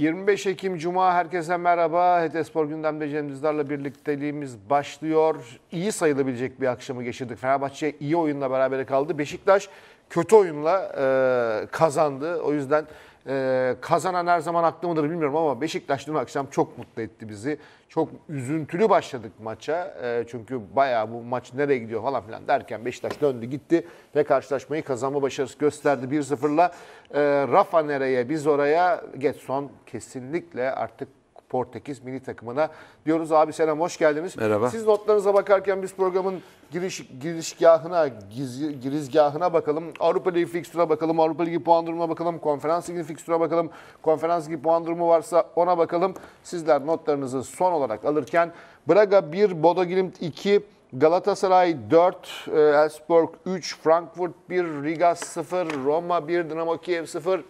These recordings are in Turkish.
25 Ekim Cuma herkese merhaba. Hetespor gündemde Cem Cemizler'le birlikteliğimiz başlıyor. İyi sayılabilecek bir akşamı geçirdik. Fenerbahçe iyi oyunla beraber kaldı. Beşiktaş kötü oyunla e, kazandı. O yüzden ee, kazanan her zaman haklı mıdır bilmiyorum ama Beşiktaş dün akşam çok mutlu etti bizi. Çok üzüntülü başladık maça. Ee, çünkü bayağı bu maç nereye gidiyor falan filan derken Beşiktaş döndü gitti ve karşılaşmayı kazanma başarısı gösterdi 1-0'la. Ee, Rafa nereye biz oraya Getson kesinlikle artık Portekiz milli takımına. Diyoruz abi selam hoş geldiniz. Merhaba. Siz notlarınıza bakarken biz programın giriş girişgahına giz, girizgahına bakalım. Avrupa Ligi fikstüre bakalım. Avrupa Ligi puan durumuna bakalım. Konferans Ligi fikstüre bakalım. Konferans Ligi puan durumu varsa ona bakalım. Sizler notlarınızı son olarak alırken Braga 1, Bodoglimt Glimt 2, Galatasaray 4, e, Elfsborg 3, Frankfurt 1, Riga 0, Roma 1, Dinamo Kiev 0,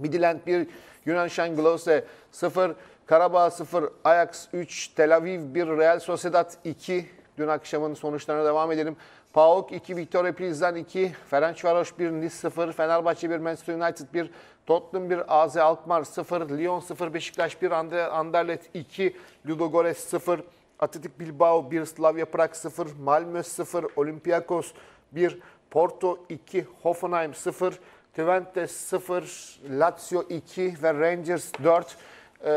Midland 1, Yunan Şenglose 0, Karabağ 0, Ajax 3, Tel Aviv 1, Real Sociedad 2. Dün akşamın sonuçlarına devam edelim. PAOK 2, Victoria Pilsen 2, Ferencvaros 1, Nice 0, Fenerbahçe 1, Manchester United 1, Tottenham 1, AZ Alkmaar 0, Lyon 0, Beşiktaş 1, Anderlet 2, Ludogorets 0, Atletik Bilbao 1, Slavia Prag 0, Malmö 0, Olympiakos 1, Porto 2, Hoffenheim 0, Twente 0, Lazio 2 ve Rangers 4 e,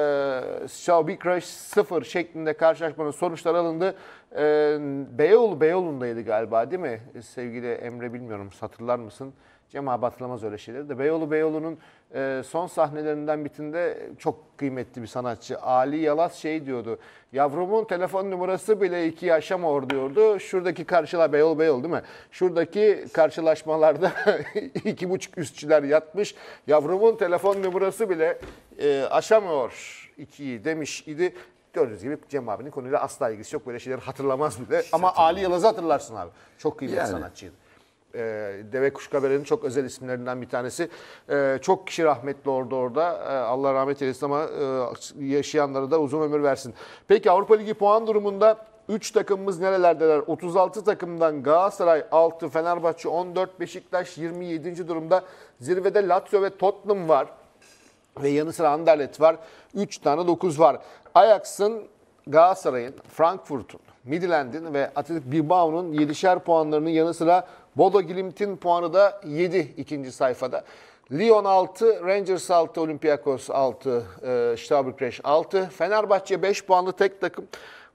ee, Xiaobi Crash 0 şeklinde karşılaşmanın sonuçları alındı. E, Beyoğlu Beyoğlu'ndaydı galiba değil mi sevgili Emre bilmiyorum hatırlar mısın? Cem abi öyle şeyleri de. Beyoğlu Beyoğlu'nun e, son sahnelerinden bitinde çok kıymetli bir sanatçı. Ali Yalas şey diyordu. Yavrumun telefon numarası bile iki yaşamıyor diyordu. Şuradaki karşıla Beyoğlu Beyoğlu değil mi? Şuradaki karşılaşmalarda iki buçuk üstçüler yatmış. Yavrumun telefon numarası bile e, aşamıyor ikiyi demiş idi. Gördüğünüz gibi Cem abinin konuyla asla ilgisi yok. Böyle şeyleri hatırlamaz bile. Ama Ali Yalaz'ı hatırlarsın abi. Çok kıymetli yani. sanatçıydı e, deve kuşkaberenin çok özel isimlerinden bir tanesi. E, çok kişi rahmetli orada orada. E, Allah rahmet eylesin ama e, yaşayanlara da uzun ömür versin. Peki Avrupa Ligi puan durumunda 3 takımımız nerelerdeler? 36 takımdan Galatasaray 6, Fenerbahçe 14, Beşiktaş 27. durumda. Zirvede Lazio ve Tottenham var. Ve yanı sıra Anderlet var. 3 tane 9 var. Ajax'ın Galatasaray'ın, Frankfurt'un, Midland'in ve Atletik Bilbao'nun 7'şer puanlarının yanı sıra Bodo Glimt'in puanı da 7 ikinci sayfada. Lyon 6, Rangers 6, Olympiakos 6, e, Stabükreş 6, Fenerbahçe 5 puanlı tek takım.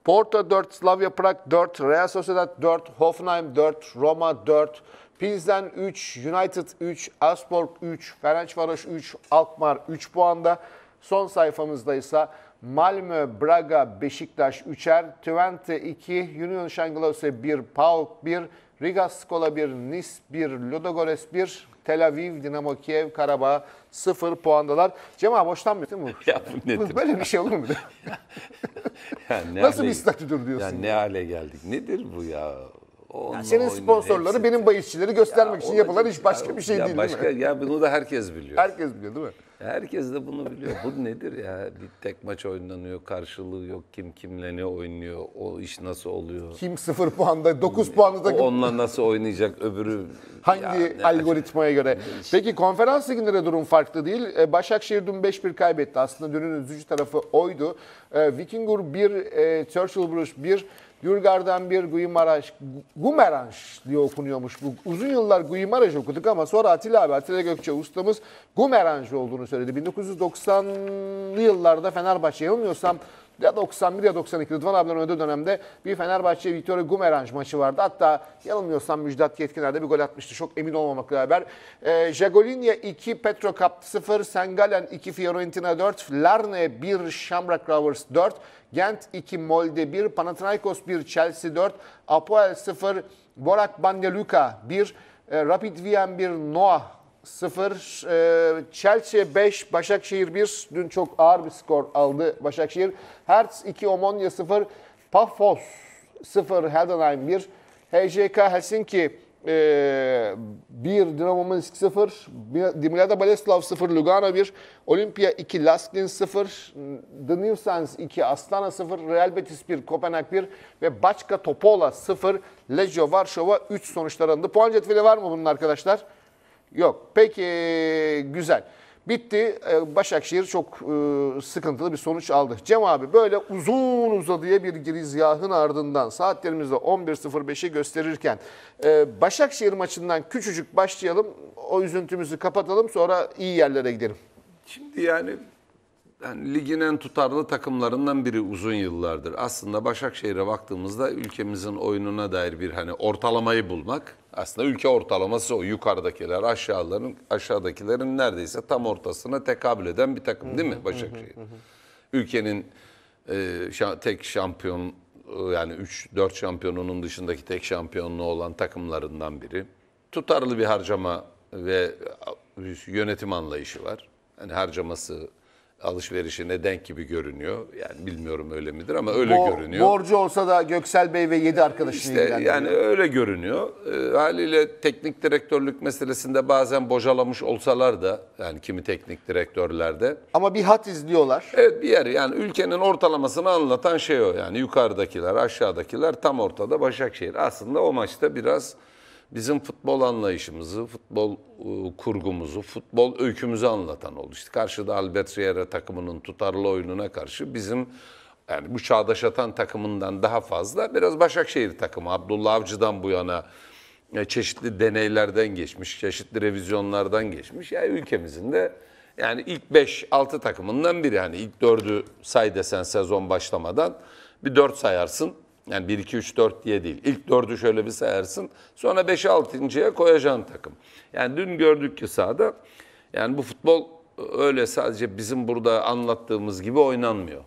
Porto 4, Slavia Prag 4, Real Sociedad 4, Hoffenheim 4, Roma 4, Pilsen 3, United 3, Asborg 3, Ferencvaros 3, Alkmaar 3 puanda. Son sayfamızda ise Malmö, Braga, Beşiktaş 3'er, Twente 2, Union Şanglose 1, PAOK 1, Riga Skola 1, Nice 1, Ludogorets 1, Tel Aviv, Dinamo Kiev, Karabağ 0 puandalar. Cem abi hoşlanmıyor değil mi? ya bu nedir? Böyle bir şey olur mu? yani ne Nasıl hale, bir statüdür diyorsun? Ya ne hale geldik? Nedir bu ya? Onunla Senin sponsorları hepsi... benim bayisçileri göstermek ya, için yapılan Hiç başka ya, bir şey ya değil başka, değil mi? Ya bunu da herkes biliyor. Herkes biliyor değil mi? Herkes de bunu biliyor. Bu nedir ya? Bir tek maç oynanıyor, karşılığı yok. Kim kimle ne oynuyor, o iş nasıl oluyor? Kim sıfır puanda, dokuz puanda da... Onunla nasıl oynayacak öbürü? Hangi ya, algoritmaya göre? Peki konferans liginde durum farklı değil. E, Başakşehir dün 5-1 kaybetti. Aslında dünün üzücü tarafı oydu. E, Vikingur 1, e, Churchill Bruce 1... Yurgar'dan bir Guimaraş, Gumeranş diye okunuyormuş. Bu uzun yıllar Guimaraş okuduk ama sonra Atilla abi, Atilla Gökçe ustamız Gumeranş olduğunu söyledi. 1990'lı yıllarda Fenerbahçe yanılmıyorsam ya 91 ya 92 Rıdvan abiden önde dönemde bir Fenerbahçe Victoria Gumeranj maçı vardı. Hatta yanılmıyorsam Müjdat Yetkiner'de bir gol atmıştı. Çok emin olmamakla beraber. E, ee, Jagolinya 2, Petro Cup 0, Sengalen 2, Fiorentina 4, Larne 1, Shamrock Rovers 4, Gent 2, Molde 1, Panathinaikos 1, Chelsea 4, Apoel 0, Borak Banyaluka 1, e, Rapid Wien 1, Noah 0, e, Chelsea 5, Başakşehir 1. Dün çok ağır bir skor aldı Başakşehir. Hertz 2, Omonia 0, Pafos 0, Heldenheim 1. HJK Helsinki 1, e, Dinamo Minsk 0, Dimilada Baleslav 0, Lugano 1, Olimpia 2, Laskin 0, The New Sense 2, Astana 0, Real Betis 1, Kopenhag 1 ve Başka Topola 0, Legio Varşova 3 sonuçlandı. Puan cetveli var mı bunun arkadaşlar? Yok. Peki güzel. Bitti. Ee, Başakşehir çok e, sıkıntılı bir sonuç aldı. Cem abi böyle uzun uzadıya bir girizgahın ardından saatlerimizde 11.05'i gösterirken e, Başakşehir maçından küçücük başlayalım. O üzüntümüzü kapatalım sonra iyi yerlere gidelim. Şimdi yani yani ligin en tutarlı takımlarından biri uzun yıllardır. Aslında Başakşehir'e baktığımızda ülkemizin oyununa dair bir hani ortalamayı bulmak aslında ülke ortalaması o yukarıdakiler aşağıların aşağıdakilerin neredeyse tam ortasına tekabül eden bir takım değil mi Başakşehir? Ülkenin e, şa tek şampiyon e, yani 3 4 şampiyonunun dışındaki tek şampiyonluğu olan takımlarından biri. Tutarlı bir harcama ve yönetim anlayışı var. Yani harcaması alışverişine denk gibi görünüyor. Yani bilmiyorum öyle midir ama öyle Bo- görünüyor. Borcu olsa da Göksel Bey ve 7 arkadaşını işte, Yani öyle görünüyor. E, haliyle teknik direktörlük meselesinde bazen bocalamış olsalar da yani kimi teknik direktörlerde. Ama bir hat izliyorlar. Evet bir yer yani ülkenin ortalamasını anlatan şey o. Yani yukarıdakiler aşağıdakiler tam ortada Başakşehir. Aslında o maçta biraz bizim futbol anlayışımızı, futbol e, kurgumuzu, futbol öykümüzü anlatan oldu. İşte karşıda Albert Riera takımının tutarlı oyununa karşı bizim yani bu Çağdaş Atan takımından daha fazla biraz Başakşehir takımı Abdullah Avcı'dan bu yana e, çeşitli deneylerden geçmiş, çeşitli revizyonlardan geçmiş. Yani ülkemizin de yani ilk 5-6 takımından biri. yani ilk 4'ü say desen sezon başlamadan bir 4 sayarsın. Yani 1, 2, 3, 4 diye değil. İlk 4'ü şöyle bir sayarsın. Sonra 5, 6.ya koyacaksın takım. Yani dün gördük ki sahada yani bu futbol öyle sadece bizim burada anlattığımız gibi oynanmıyor.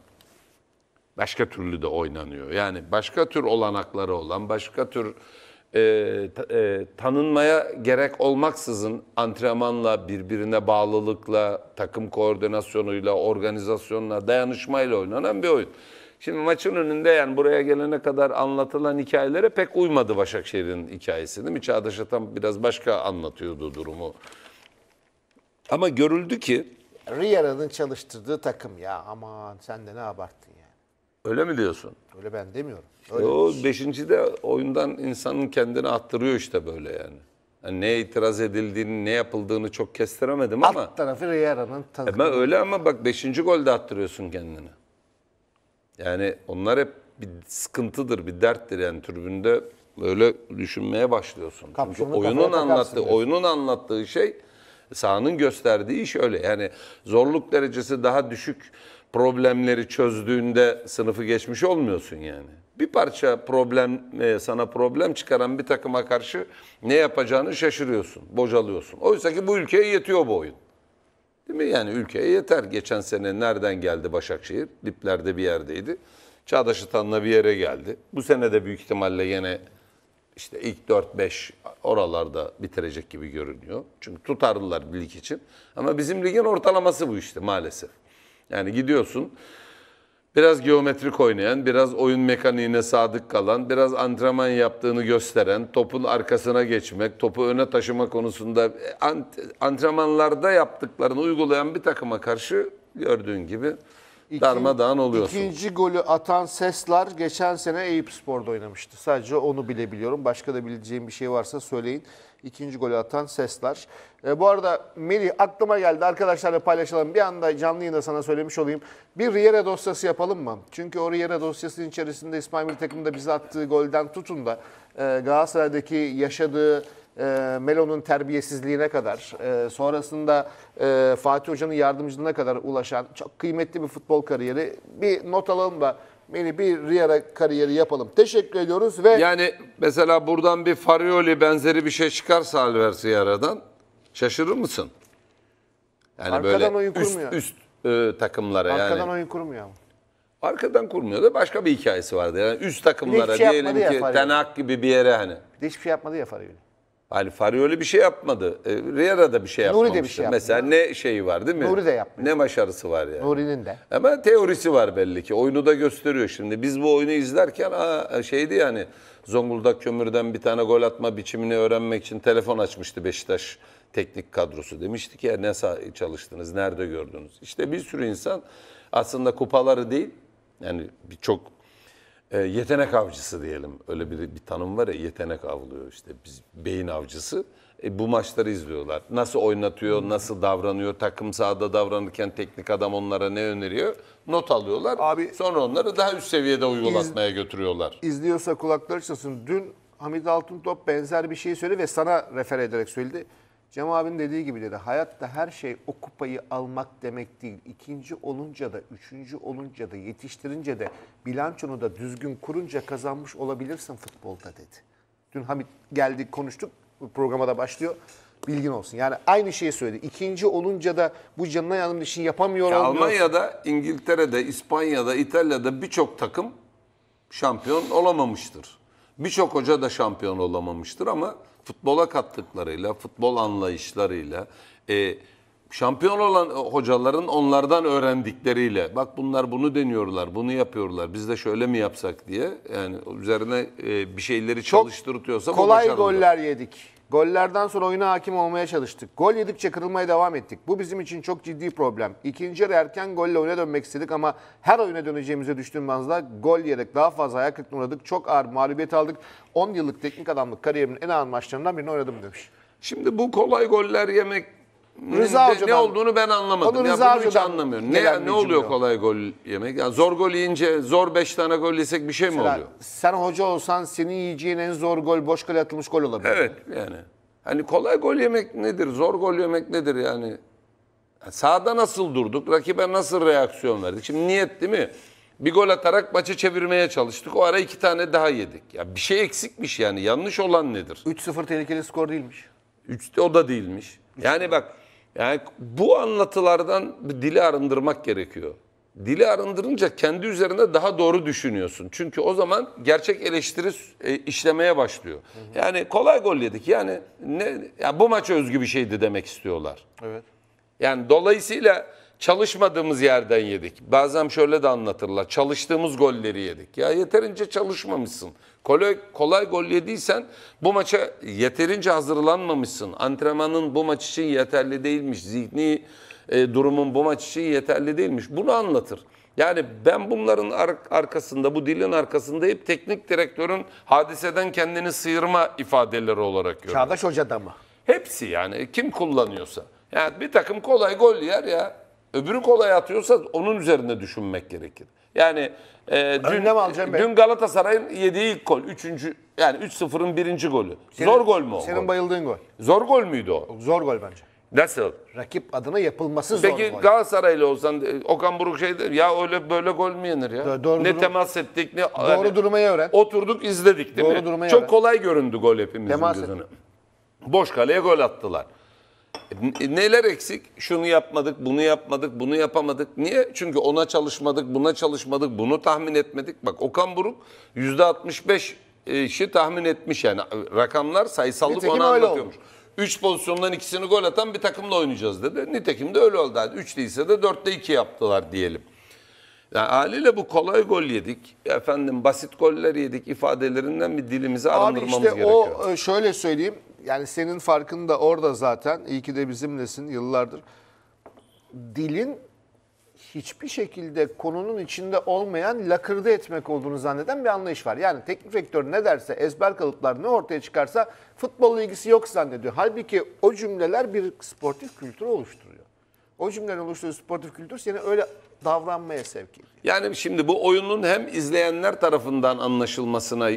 Başka türlü de oynanıyor. Yani başka tür olanakları olan, başka tür e, e, tanınmaya gerek olmaksızın antrenmanla, birbirine bağlılıkla, takım koordinasyonuyla, organizasyonla, dayanışmayla oynanan bir oyun. Şimdi maçın önünde yani buraya gelene kadar anlatılan hikayelere pek uymadı Başakşehir'in hikayesi değil mi? Çağdaş Atan biraz başka anlatıyordu durumu. Ama görüldü ki... Riyara'nın çalıştırdığı takım ya aman sen de ne abarttın yani. Öyle mi diyorsun? Öyle ben demiyorum. Öyle o beşinci de oyundan insanın kendini attırıyor işte böyle yani. yani. Ne itiraz edildiğini, ne yapıldığını çok kestiremedim ama. Alt tarafı Riyara'nın takımı. Ama öyle ama bak beşinci golde attırıyorsun kendini. Yani onlar hep bir sıkıntıdır, bir derttir yani türbünde öyle düşünmeye başlıyorsun. Kapşonlu Çünkü oyunun anlattığı, diyorsun. oyunun anlattığı şey sahanın gösterdiği iş öyle. Yani zorluk derecesi daha düşük problemleri çözdüğünde sınıfı geçmiş olmuyorsun yani. Bir parça problem e, sana problem çıkaran bir takıma karşı ne yapacağını şaşırıyorsun, bocalıyorsun. Oysa ki bu ülkeye yetiyor bu oyun. Değil mi? Yani ülkeye yeter. Geçen sene nereden geldi Başakşehir? Dipler'de bir yerdeydi. Çağdaş Atan'la bir yere geldi. Bu sene de büyük ihtimalle yine işte ilk 4-5 oralarda bitirecek gibi görünüyor. Çünkü tutarlılar bir lig için. Ama bizim ligin ortalaması bu işte maalesef. Yani gidiyorsun biraz geometrik oynayan, biraz oyun mekaniğine sadık kalan, biraz antrenman yaptığını gösteren, topun arkasına geçmek, topu öne taşıma konusunda e, antrenmanlarda yaptıklarını uygulayan bir takıma karşı gördüğün gibi İkin, darmadağın oluyorsun. İkinci golü atan Seslar geçen sene Eyüp Spor'da oynamıştı. Sadece onu bilebiliyorum. Başka da bileceğim bir şey varsa söyleyin ikinci golü atan Sesler. E, bu arada Melih aklıma geldi arkadaşlarla paylaşalım. Bir anda canlı yayında sana söylemiş olayım. Bir Riera dosyası yapalım mı? Çünkü o Riera dosyasının içerisinde İsmail Milli takımda bize attığı golden tutun da e, Galatasaray'daki yaşadığı e, Melo'nun terbiyesizliğine kadar, e, sonrasında e, Fatih Hoca'nın yardımcılığına kadar ulaşan çok kıymetli bir futbol kariyeri. Bir not alalım da Mini bir Riera kariyeri yapalım. Teşekkür ediyoruz ve... Yani mesela buradan bir Farioli benzeri bir şey çıkarsa Alves Riera'dan şaşırır mısın? Yani Arkadan böyle oyun üst, kurmuyor. üst e, takımlara Arkadan yani. Arkadan oyun kurmuyor ama. Arkadan kurmuyor da başka bir hikayesi vardı. Yani üst şey takımlara şey diyelim ki Tenak gibi bir yere hani. Bir de hiçbir şey yapmadı ya Farioli. Ali Fari öyle bir şey yapmadı. E, Riera da bir şey yapmamıştı. Nuri de bir şey Mesela ne şeyi var değil mi? Nuri de yapmıyor. Ne başarısı var yani. Nuri'nin de. Ama teorisi var belli ki. Oyunu da gösteriyor şimdi. Biz bu oyunu izlerken aa, şeydi yani Zonguldak Kömür'den bir tane gol atma biçimini öğrenmek için telefon açmıştı Beşiktaş teknik kadrosu. Demişti ki ya ne çalıştınız, nerede gördünüz? İşte bir sürü insan aslında kupaları değil yani birçok e, yetenek avcısı diyelim. Öyle bir, bir tanım var ya yetenek avlıyor işte biz beyin avcısı. E, bu maçları izliyorlar. Nasıl oynatıyor, nasıl davranıyor, takım sahada davranırken teknik adam onlara ne öneriyor? Not alıyorlar. Abi, Sonra onları daha üst seviyede uygulatmaya götürüyorlar. İzliyorsa kulakları çınlasın. Dün Hamid Altıntop benzer bir şey söyledi ve sana refer ederek söyledi Cem abin dediği gibi dedi. Hayatta her şey o kupayı almak demek değil. İkinci olunca da, üçüncü olunca da, yetiştirince de, bilançonu da düzgün kurunca kazanmış olabilirsin futbolda dedi. Dün Hamit geldi konuştuk. Programa da başlıyor. Bilgin olsun. Yani aynı şeyi söyledi. İkinci olunca da bu canına yanımda işini yapamıyor. Almanya'da, İngiltere'de, İspanya'da, İtalya'da birçok takım şampiyon olamamıştır. Birçok hoca da şampiyon olamamıştır ama futbola kattıklarıyla, futbol anlayışlarıyla, e, şampiyon olan hocaların onlardan öğrendikleriyle bak bunlar bunu deniyorlar, bunu yapıyorlar. Biz de şöyle mi yapsak diye yani üzerine e, bir şeyleri çalıştırtıyorsa çok kolay goller yedik. Gollerden sonra oyuna hakim olmaya çalıştık. Gol yedikçe kırılmaya devam ettik. Bu bizim için çok ciddi problem. İkinci yarı erken golle oyuna dönmek istedik ama her oyuna döneceğimize düştüğümüzde gol yiyerek daha fazla ayak kırıklığına uğradık. Çok ağır mağlubiyet aldık. 10 yıllık teknik adamlık kariyerimin en ağır maçlarından birini oynadım demiş. Şimdi bu kolay goller yemek Rıza ne, Ne olduğunu ben anlamadım. Onu Rıza ya, bunu hiç anlamıyorum. Ne, ne oluyor cümle. kolay gol yemek? Yani zor gol yiyince zor 5 tane gol yesek bir şey mi oluyor? Sen hoca olsan senin yiyeceğin en zor gol boş kale atılmış gol olabilir. Evet yani. Hani kolay gol yemek nedir? Zor gol yemek nedir yani? sağda nasıl durduk? Rakibe nasıl reaksiyon verdik? Şimdi niyet değil mi? Bir gol atarak maçı çevirmeye çalıştık. O ara iki tane daha yedik. Ya bir şey eksikmiş yani. Yanlış olan nedir? 3-0 tehlikeli skor değilmiş. Üç, o da değilmiş. Yani bak yani bu anlatılardan dili arındırmak gerekiyor. Dili arındırınca kendi üzerine daha doğru düşünüyorsun. Çünkü o zaman gerçek eleştiri e, işlemeye başlıyor. Hı hı. Yani kolay gol yedik. Yani ne ya bu maç özgü bir şeydi demek istiyorlar. Evet. Yani dolayısıyla çalışmadığımız yerden yedik. Bazen şöyle de anlatırlar. Çalıştığımız golleri yedik. Ya yeterince çalışmamışsın. Kolay, kolay gol yediysen bu maça yeterince hazırlanmamışsın. Antrenmanın bu maç için yeterli değilmiş. Zihni e, durumun bu maç için yeterli değilmiş. Bunu anlatır. Yani ben bunların arkasında, bu dilin arkasında hep teknik direktörün hadiseden kendini sıyırma ifadeleri olarak görüyorum. Çağdaş Hoca'da mı? Hepsi yani kim kullanıyorsa. Yani bir takım kolay gol yer ya öbürü kolay atıyorsa onun üzerinde düşünmek gerekir. Yani e, dün, Önlem alacağım ben. dün Galatasaray'ın yediği ilk gol. Üçüncü, yani 3-0'ın birinci golü. Senin- Zor gol mü o? Senin gol? bayıldığın gol. Zor gol müydü o? Zor gol bence. Nasıl? Rakip adına yapılması zor Peki gol. Galatasaraylı olsan e, Okan Buruk şey der, ya öyle böyle gol mü yenir ya? Doğru- ne durum- temas ettik ne Doğru durmayı öğren. oturduk izledik değil Doğru mi? durumu Çok yarar. kolay göründü gol hepimizin Temas gözüne. Boş kaleye gol attılar. Neler eksik? Şunu yapmadık, bunu yapmadık, bunu yapamadık. Niye? Çünkü ona çalışmadık, buna çalışmadık, bunu tahmin etmedik. Bak Okan Buruk %65 e, işi tahmin etmiş yani. Rakamlar sayısallık Nitekim ona anlatıyormuş. 3 pozisyondan ikisini gol atan bir takımla oynayacağız dedi. Nitekim de öyle oldu. 3 değilse de 4'te 2 yaptılar diyelim. Yani haliyle bu kolay gol yedik. Efendim basit goller yedik ifadelerinden bir dilimizi arındırmamız gerekiyor. Abi işte o e, şöyle söyleyeyim. Yani senin farkın da orada zaten. İyi ki de bizimlesin yıllardır. Dilin hiçbir şekilde konunun içinde olmayan lakırdı etmek olduğunu zanneden bir anlayış var. Yani teknik direktör ne derse, ezber kalıplar ne ortaya çıkarsa futbolla ilgisi yok zannediyor. Halbuki o cümleler bir sportif kültürü oluşturuyor. O cümlenin oluşturduğu sportif kültür seni öyle davranmaya sevk ediyor. Yani şimdi bu oyunun hem izleyenler tarafından anlaşılmasına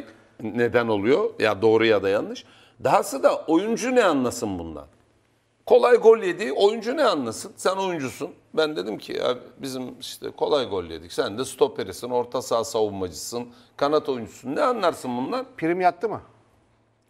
neden oluyor. Ya doğru ya da yanlış. Dahası da oyuncu ne anlasın bundan? Kolay gol yedi. Oyuncu ne anlasın? Sen oyuncusun. Ben dedim ki ya bizim işte kolay gol yedik. Sen de stoperisin, orta saha savunmacısın, kanat oyuncusun. Ne anlarsın bundan? Prim yattı mı?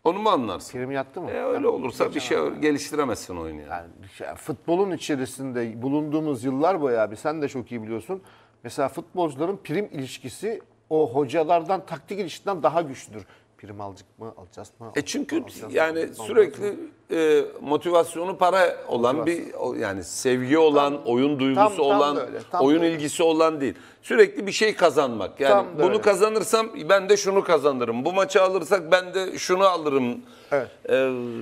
Onu mu anlarsın? Prim yattı mı? E, öyle olursa bir şey geliştiremezsin oyunu yani. yani şey, futbolun içerisinde bulunduğumuz yıllar boyu abi sen de çok iyi biliyorsun. Mesela futbolcuların prim ilişkisi o hocalardan taktik ilişkiden daha güçlüdür. Prim alacak mı, alacağız mı? E çünkü alacağız yani mı, sürekli e, motivasyonu para olan Motivasyon. bir yani sevgi olan, oyun duygusu tam da olan, öyle, tam oyun öyle. ilgisi olan değil. Sürekli bir şey kazanmak. Yani Tam bunu öyle. kazanırsam ben de şunu kazanırım. Bu maçı alırsak ben de şunu alırım. Evet. e,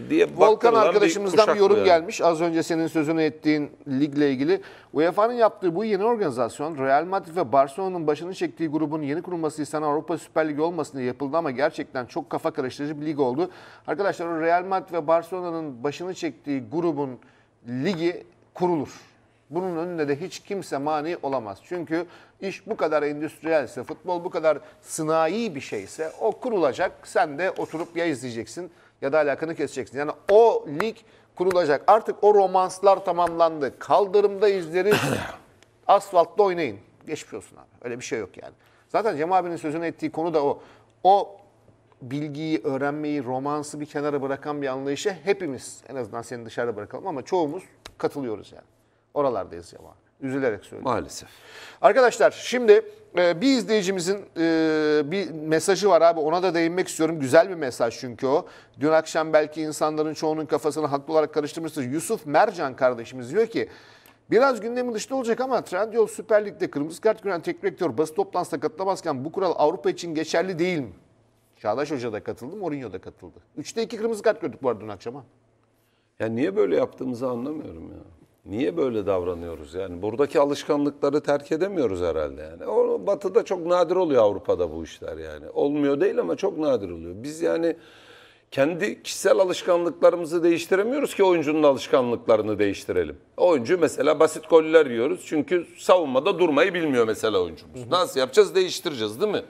diye Volkan baktırılan bir arkadaşımızdan bir, yorum yani. gelmiş. Az önce senin sözünü ettiğin ligle ilgili. UEFA'nın yaptığı bu yeni organizasyon Real Madrid ve Barcelona'nın başını çektiği grubun yeni kurulması istenen Avrupa Süper Ligi olmasın diye yapıldı ama gerçekten çok kafa karıştırıcı bir lig oldu. Arkadaşlar o Real Madrid ve Barcelona'nın Hoca'nın başını çektiği grubun ligi kurulur. Bunun önünde de hiç kimse mani olamaz. Çünkü iş bu kadar endüstriyelse, futbol bu kadar sınai bir şeyse o kurulacak. Sen de oturup ya izleyeceksin ya da alakanı keseceksin. Yani o lig kurulacak. Artık o romanslar tamamlandı. Kaldırımda izleriz, asfaltta oynayın. Geçmiyorsun abi. Öyle bir şey yok yani. Zaten Cem abinin sözünü ettiği konu da o. O bilgiyi, öğrenmeyi, romansı bir kenara bırakan bir anlayışa hepimiz en azından seni dışarıda bırakalım ama çoğumuz katılıyoruz yani. Oralardayız ya yani. Üzülerek söylüyorum. Maalesef. Arkadaşlar şimdi e, bir izleyicimizin e, bir mesajı var abi ona da değinmek istiyorum. Güzel bir mesaj çünkü o. Dün akşam belki insanların çoğunun kafasını haklı olarak karıştırmıştır. Yusuf Mercan kardeşimiz diyor ki Biraz gündemin dışında olacak ama Trendyol Süper Lig'de kırmızı kart gören teknik direktör basit toptan katılamazken bu kural Avrupa için geçerli değil mi? Çağdaş Hoca da katıldı, Mourinho da katıldı. Üçte iki kırmızı kart gördük bu arada dün akşama. Ya niye böyle yaptığımızı anlamıyorum ya. Niye böyle davranıyoruz yani? Buradaki alışkanlıkları terk edemiyoruz herhalde yani. O batıda çok nadir oluyor Avrupa'da bu işler yani. Olmuyor değil ama çok nadir oluyor. Biz yani kendi kişisel alışkanlıklarımızı değiştiremiyoruz ki oyuncunun alışkanlıklarını değiştirelim. Oyuncu mesela basit goller yiyoruz çünkü savunmada durmayı bilmiyor mesela oyuncumuz. Nasıl yapacağız? Değiştireceğiz değil mi?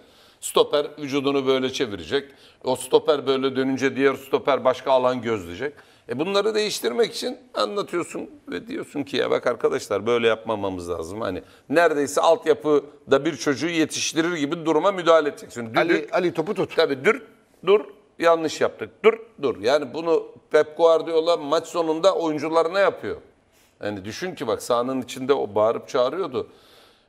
Stoper vücudunu böyle çevirecek. O stoper böyle dönünce diğer stoper başka alan gözleyecek. E bunları değiştirmek için anlatıyorsun ve diyorsun ki ya bak arkadaşlar böyle yapmamamız lazım. Hani neredeyse altyapıda bir çocuğu yetiştirir gibi duruma müdahale edeceksin. Düdük, Ali, Ali topu tut. Tabii dur, dur yanlış yaptık. Dur, dur. Yani bunu Pep Guardiola maç sonunda oyuncularına yapıyor. Yani düşün ki bak sahanın içinde o bağırıp çağırıyordu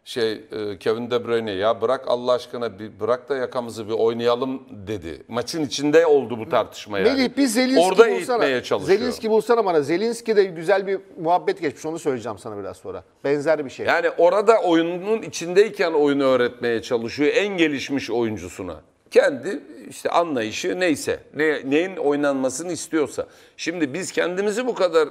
şey e, Kevin De Bruyne ya bırak Allah aşkına bir bırak da yakamızı bir oynayalım dedi. Maçın içinde oldu bu tartışma yani. Melih bir Zelinski Orada bulsana. eğitmeye çalışıyor. Zelinski bulsana bana. Zelinski de güzel bir muhabbet geçmiş. Onu söyleyeceğim sana biraz sonra. Benzer bir şey. Yani orada oyunun içindeyken oyunu öğretmeye çalışıyor en gelişmiş oyuncusuna. Kendi işte anlayışı neyse, ne, neyin oynanmasını istiyorsa. Şimdi biz kendimizi bu kadar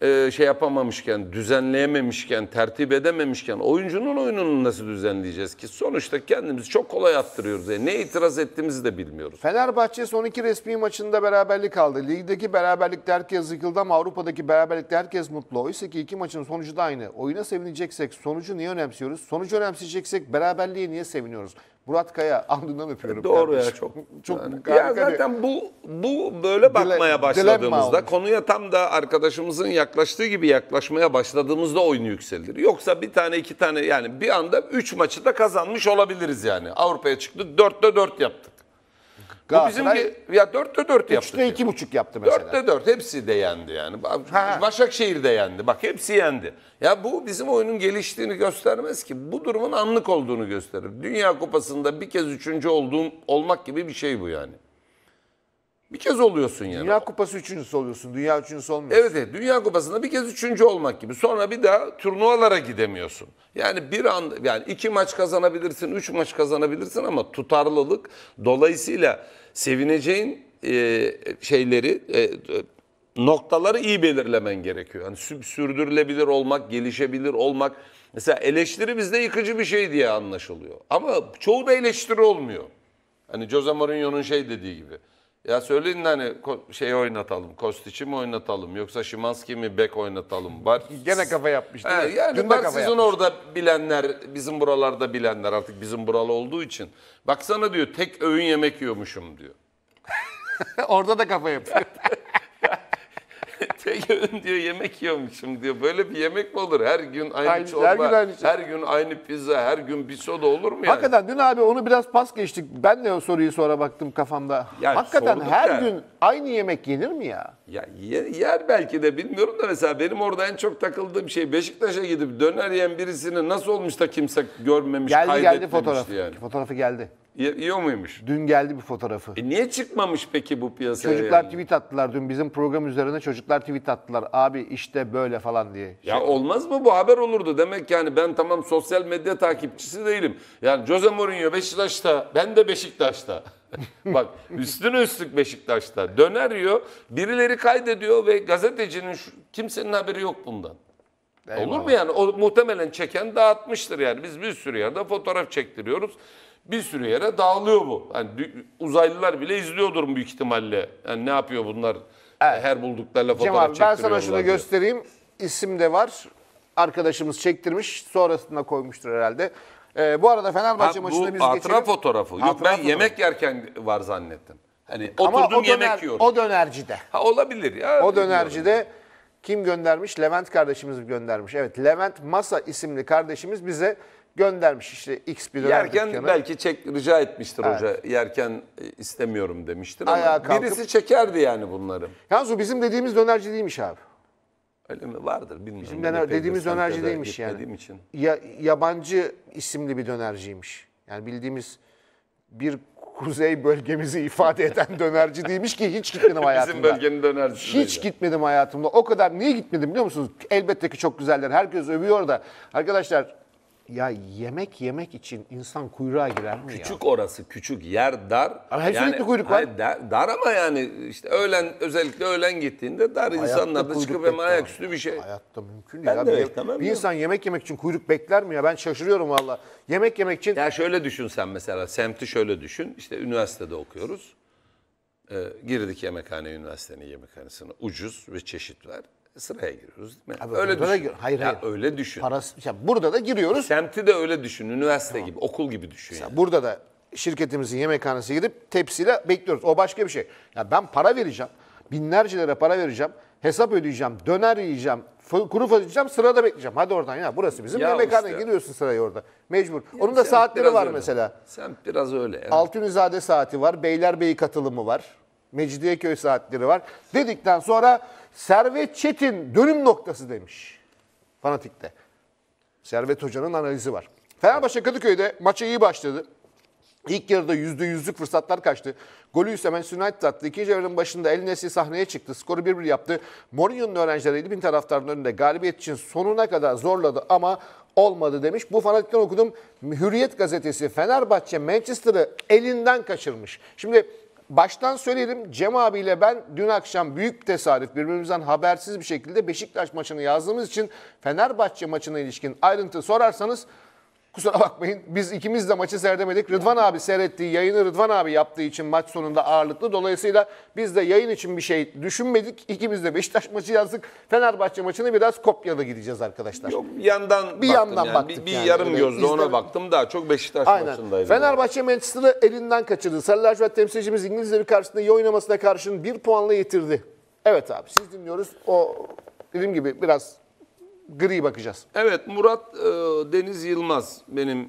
e, şey yapamamışken, düzenleyememişken, tertip edememişken oyuncunun oyununu nasıl düzenleyeceğiz ki? Sonuçta kendimizi çok kolay attırıyoruz. Yani e, ne itiraz ettiğimizi de bilmiyoruz. Fenerbahçe son iki resmi maçında beraberlik aldı. Ligdeki beraberlikte herkes yıkıldı ama Avrupa'daki beraberlikte herkes mutlu. Oysa ki iki maçın sonucu da aynı. Oyuna sevineceksek sonucu niye önemsiyoruz? Sonucu önemseyeceksek beraberliğe niye seviniyoruz? Murat Kaya alnından öpüyorum. Doğru kardeşim. ya çok. çok yani, ya hani zaten bu bu böyle bakmaya başladığımızda konuya tam da arkadaşımızın yaklaştığı gibi yaklaşmaya başladığımızda oyun yükselir. Yoksa bir tane iki tane yani bir anda üç maçı da kazanmış olabiliriz yani. Avrupa'ya çıktı dörtte dört yaptı. Bizim Bu bizimki ya 4'te 4 yaptı. 3'te 2,5 yaptı mesela. 4'te 4 hepsi de yendi yani. Ha. Başakşehir de yendi. Bak hepsi yendi. Ya bu bizim oyunun geliştiğini göstermez ki. Bu durumun anlık olduğunu gösterir. Dünya Kupası'nda bir kez üçüncü olduğun, olmak gibi bir şey bu yani. Bir kez oluyorsun yani. Dünya Kupası üçüncüsü oluyorsun. Dünya üçüncüsü olmuyorsun. Evet, evet. Dünya Kupası'nda bir kez üçüncü olmak gibi. Sonra bir daha turnuvalara gidemiyorsun. Yani bir an yani iki maç kazanabilirsin, üç maç kazanabilirsin ama tutarlılık dolayısıyla sevineceğin e, şeyleri e, e noktaları iyi belirlemen gerekiyor. Yani sürdürülebilir olmak, gelişebilir olmak. Mesela eleştiri bizde yıkıcı bir şey diye anlaşılıyor. Ama çoğu da eleştiri olmuyor. Hani Jose Mourinho'nun şey dediği gibi. Ya söyleyin hani şey oynatalım, Kostiç'i mi oynatalım yoksa Şimanski mi bek oynatalım var. Gene kafa yapmış değil mi? Yani Dün bak kafa sizin yapmış. orada bilenler, bizim buralarda bilenler artık bizim buralı olduğu için. Baksana diyor tek öğün yemek yiyormuşum diyor. Orada da kafa yapıyor. öğün diyor yemek yiyormuşum diyor. Böyle bir yemek mi olur? Her gün aynı, aynı çorba, her gün, aynı şey. her gün aynı pizza, her gün bir soda olur mu yani? Hakikaten dün abi onu biraz pas geçtik. Ben de o soruyu sonra baktım kafamda. Yani Hakikaten her ya. gün aynı yemek yenir mi ya? Ya yer, yer belki de bilmiyorum da mesela benim orada en çok takıldığım şey Beşiktaş'a gidip döner yiyen birisini nasıl olmuş da kimse görmemiş, geldi, kaydetmemişti geldi fotoğraf. yani. Fotoğrafı geldi. Yiyor muymuş? Dün geldi bir fotoğrafı. E niye çıkmamış peki bu piyasaya? Çocuklar yani? tweet attılar dün bizim program üzerine çocuklar tweet attılar. Abi işte böyle falan diye. Ya şey. olmaz mı bu haber olurdu. Demek yani ben tamam sosyal medya takipçisi değilim. Yani Jose Mourinho Beşiktaş'ta, ben de Beşiktaş'ta. Bak üstüne üstlük Beşiktaş'ta. Döner yiyor, birileri kaydediyor ve gazetecinin şu, kimsenin haberi yok bundan. Eyvallah. Olur mu yani? O muhtemelen çeken dağıtmıştır yani. Biz bir sürü yerde fotoğraf çektiriyoruz bir sürü yere dağılıyor bu. Yani uzaylılar bile izliyordur büyük ihtimalle. Yani ne yapıyor bunlar? Evet. Her bulduklarıyla fotoğraf Cemal, çektiriyorlar. ben sana şunu diye. göstereyim. İsim de var. Arkadaşımız çektirmiş. Sonrasında koymuştur herhalde. Ee, bu arada Fenerbahçe ha, maçında biz hatıra geçelim. hatıra fotoğrafı. Hatıra Yok ben fotoğrafı. yemek yerken var zannettim. Hani oturdum yemek yiyorum. O dönercide. Ha olabilir ya. O dönercide kim göndermiş? Levent kardeşimiz göndermiş. Evet Levent Masa isimli kardeşimiz bize göndermiş işte X bir dönem Yerken dükkanı. belki çek rica etmiştir evet. hoca. Yerken e, istemiyorum demiştir ama kalkıp- birisi çekerdi yani bunları. Yalnız o bizim dediğimiz dönerci değilmiş abi. Öyle mi? Vardır bilmiyorum. Bizim döner- dediğimiz dönerci değilmiş yani. için. Ya, yabancı isimli bir dönerciymiş. Yani bildiğimiz bir kuzey bölgemizi ifade eden dönerci değilmiş ki hiç gitmedim hayatımda. Bizim bölgenin dönercisi. Hiç gitmedim hayatımda. O kadar niye gitmedim biliyor musunuz? Elbette ki çok güzeller. Herkes övüyor da. Arkadaşlar ya yemek yemek için insan kuyruğa girer mi ya? Küçük orası küçük yer dar. Ama her sürekli kuyruk var. hayır, dar, dar ama yani işte öğlen özellikle öğlen gittiğinde dar insanlar da kuyruk çıkıp hemen ayaküstü bir şey. Hayatta mümkün değil. Ben de Bir- beklemem bir ya. insan yemek yemek için kuyruk bekler mi ya? Ben şaşırıyorum valla. Yemek yemek için Ya şöyle düşün sen mesela semti şöyle düşün. İşte üniversitede okuyoruz. Ee, girdik yemekhane üniversitenin yemekhanesine. Ucuz ve çeşit var sıraya giriyoruz değil mi? Abi, öyle düşün. Gir- hayır, hayır. Ya, öyle düşün. Parası, ya burada da giriyoruz. Semti de öyle düşün. Üniversite tamam. gibi, okul gibi düşün. Mesela yani. Burada da şirketimizin yemekhanesi gidip tepsiyle bekliyoruz. O başka bir şey. Ya ben para vereceğim. Binlerce lira para vereceğim. Hesap ödeyeceğim. Döner yiyeceğim. Kuru fasulye Sırada bekleyeceğim. Hadi oradan ya burası bizim ya yemekhane. Işte. Giriyorsun sıraya orada. Mecbur. Yani Onun da saatleri var öyle. mesela. Sen biraz öyle. Evet. Altunizade saati var. Beylerbeyi katılımı var. Mecidiyeköy saatleri var. Dedikten sonra Servet Çetin dönüm noktası demiş. Fanatik'te. Servet Hoca'nın analizi var. Fenerbahçe Kadıköy'de maça iyi başladı. İlk yarıda %100'lük fırsatlar kaçtı. Golü ise Manchester United attı. İkinci yarının başında El Nesli sahneye çıktı. Skoru 1-1 yaptı. Mourinho'nun öğrencileri 50 bin taraftarın önünde galibiyet için sonuna kadar zorladı ama olmadı demiş. Bu fanatikten okudum. Hürriyet gazetesi Fenerbahçe Manchester'ı elinden kaçırmış. Şimdi baştan söyleyelim Cem abiyle ben dün akşam büyük tesadüf birbirimizden habersiz bir şekilde Beşiktaş maçını yazdığımız için Fenerbahçe maçına ilişkin ayrıntı sorarsanız Kusura bakmayın biz ikimiz de maçı seyredemedik. Rıdvan abi seyrettiği yayını Rıdvan abi yaptığı için maç sonunda ağırlıklı. Dolayısıyla biz de yayın için bir şey düşünmedik. İkimiz de Beşiktaş maçı yazdık. Fenerbahçe maçını biraz kopyala gideceğiz arkadaşlar. Yok bir yandan bir baktım yandan yani. baktık. Bir, bir yani. yarım gözle ona baktım daha çok Beşiktaş Aynen. maçındaydı. Fenerbahçe Manchester'ı elinden kaçırdı. Sarı ve temsilcimiz İngiliz karşısında iyi oynamasına karşın bir puanla yitirdi. Evet abi siz dinliyoruz. O dediğim gibi biraz gri bakacağız. Evet Murat e, Deniz Yılmaz benim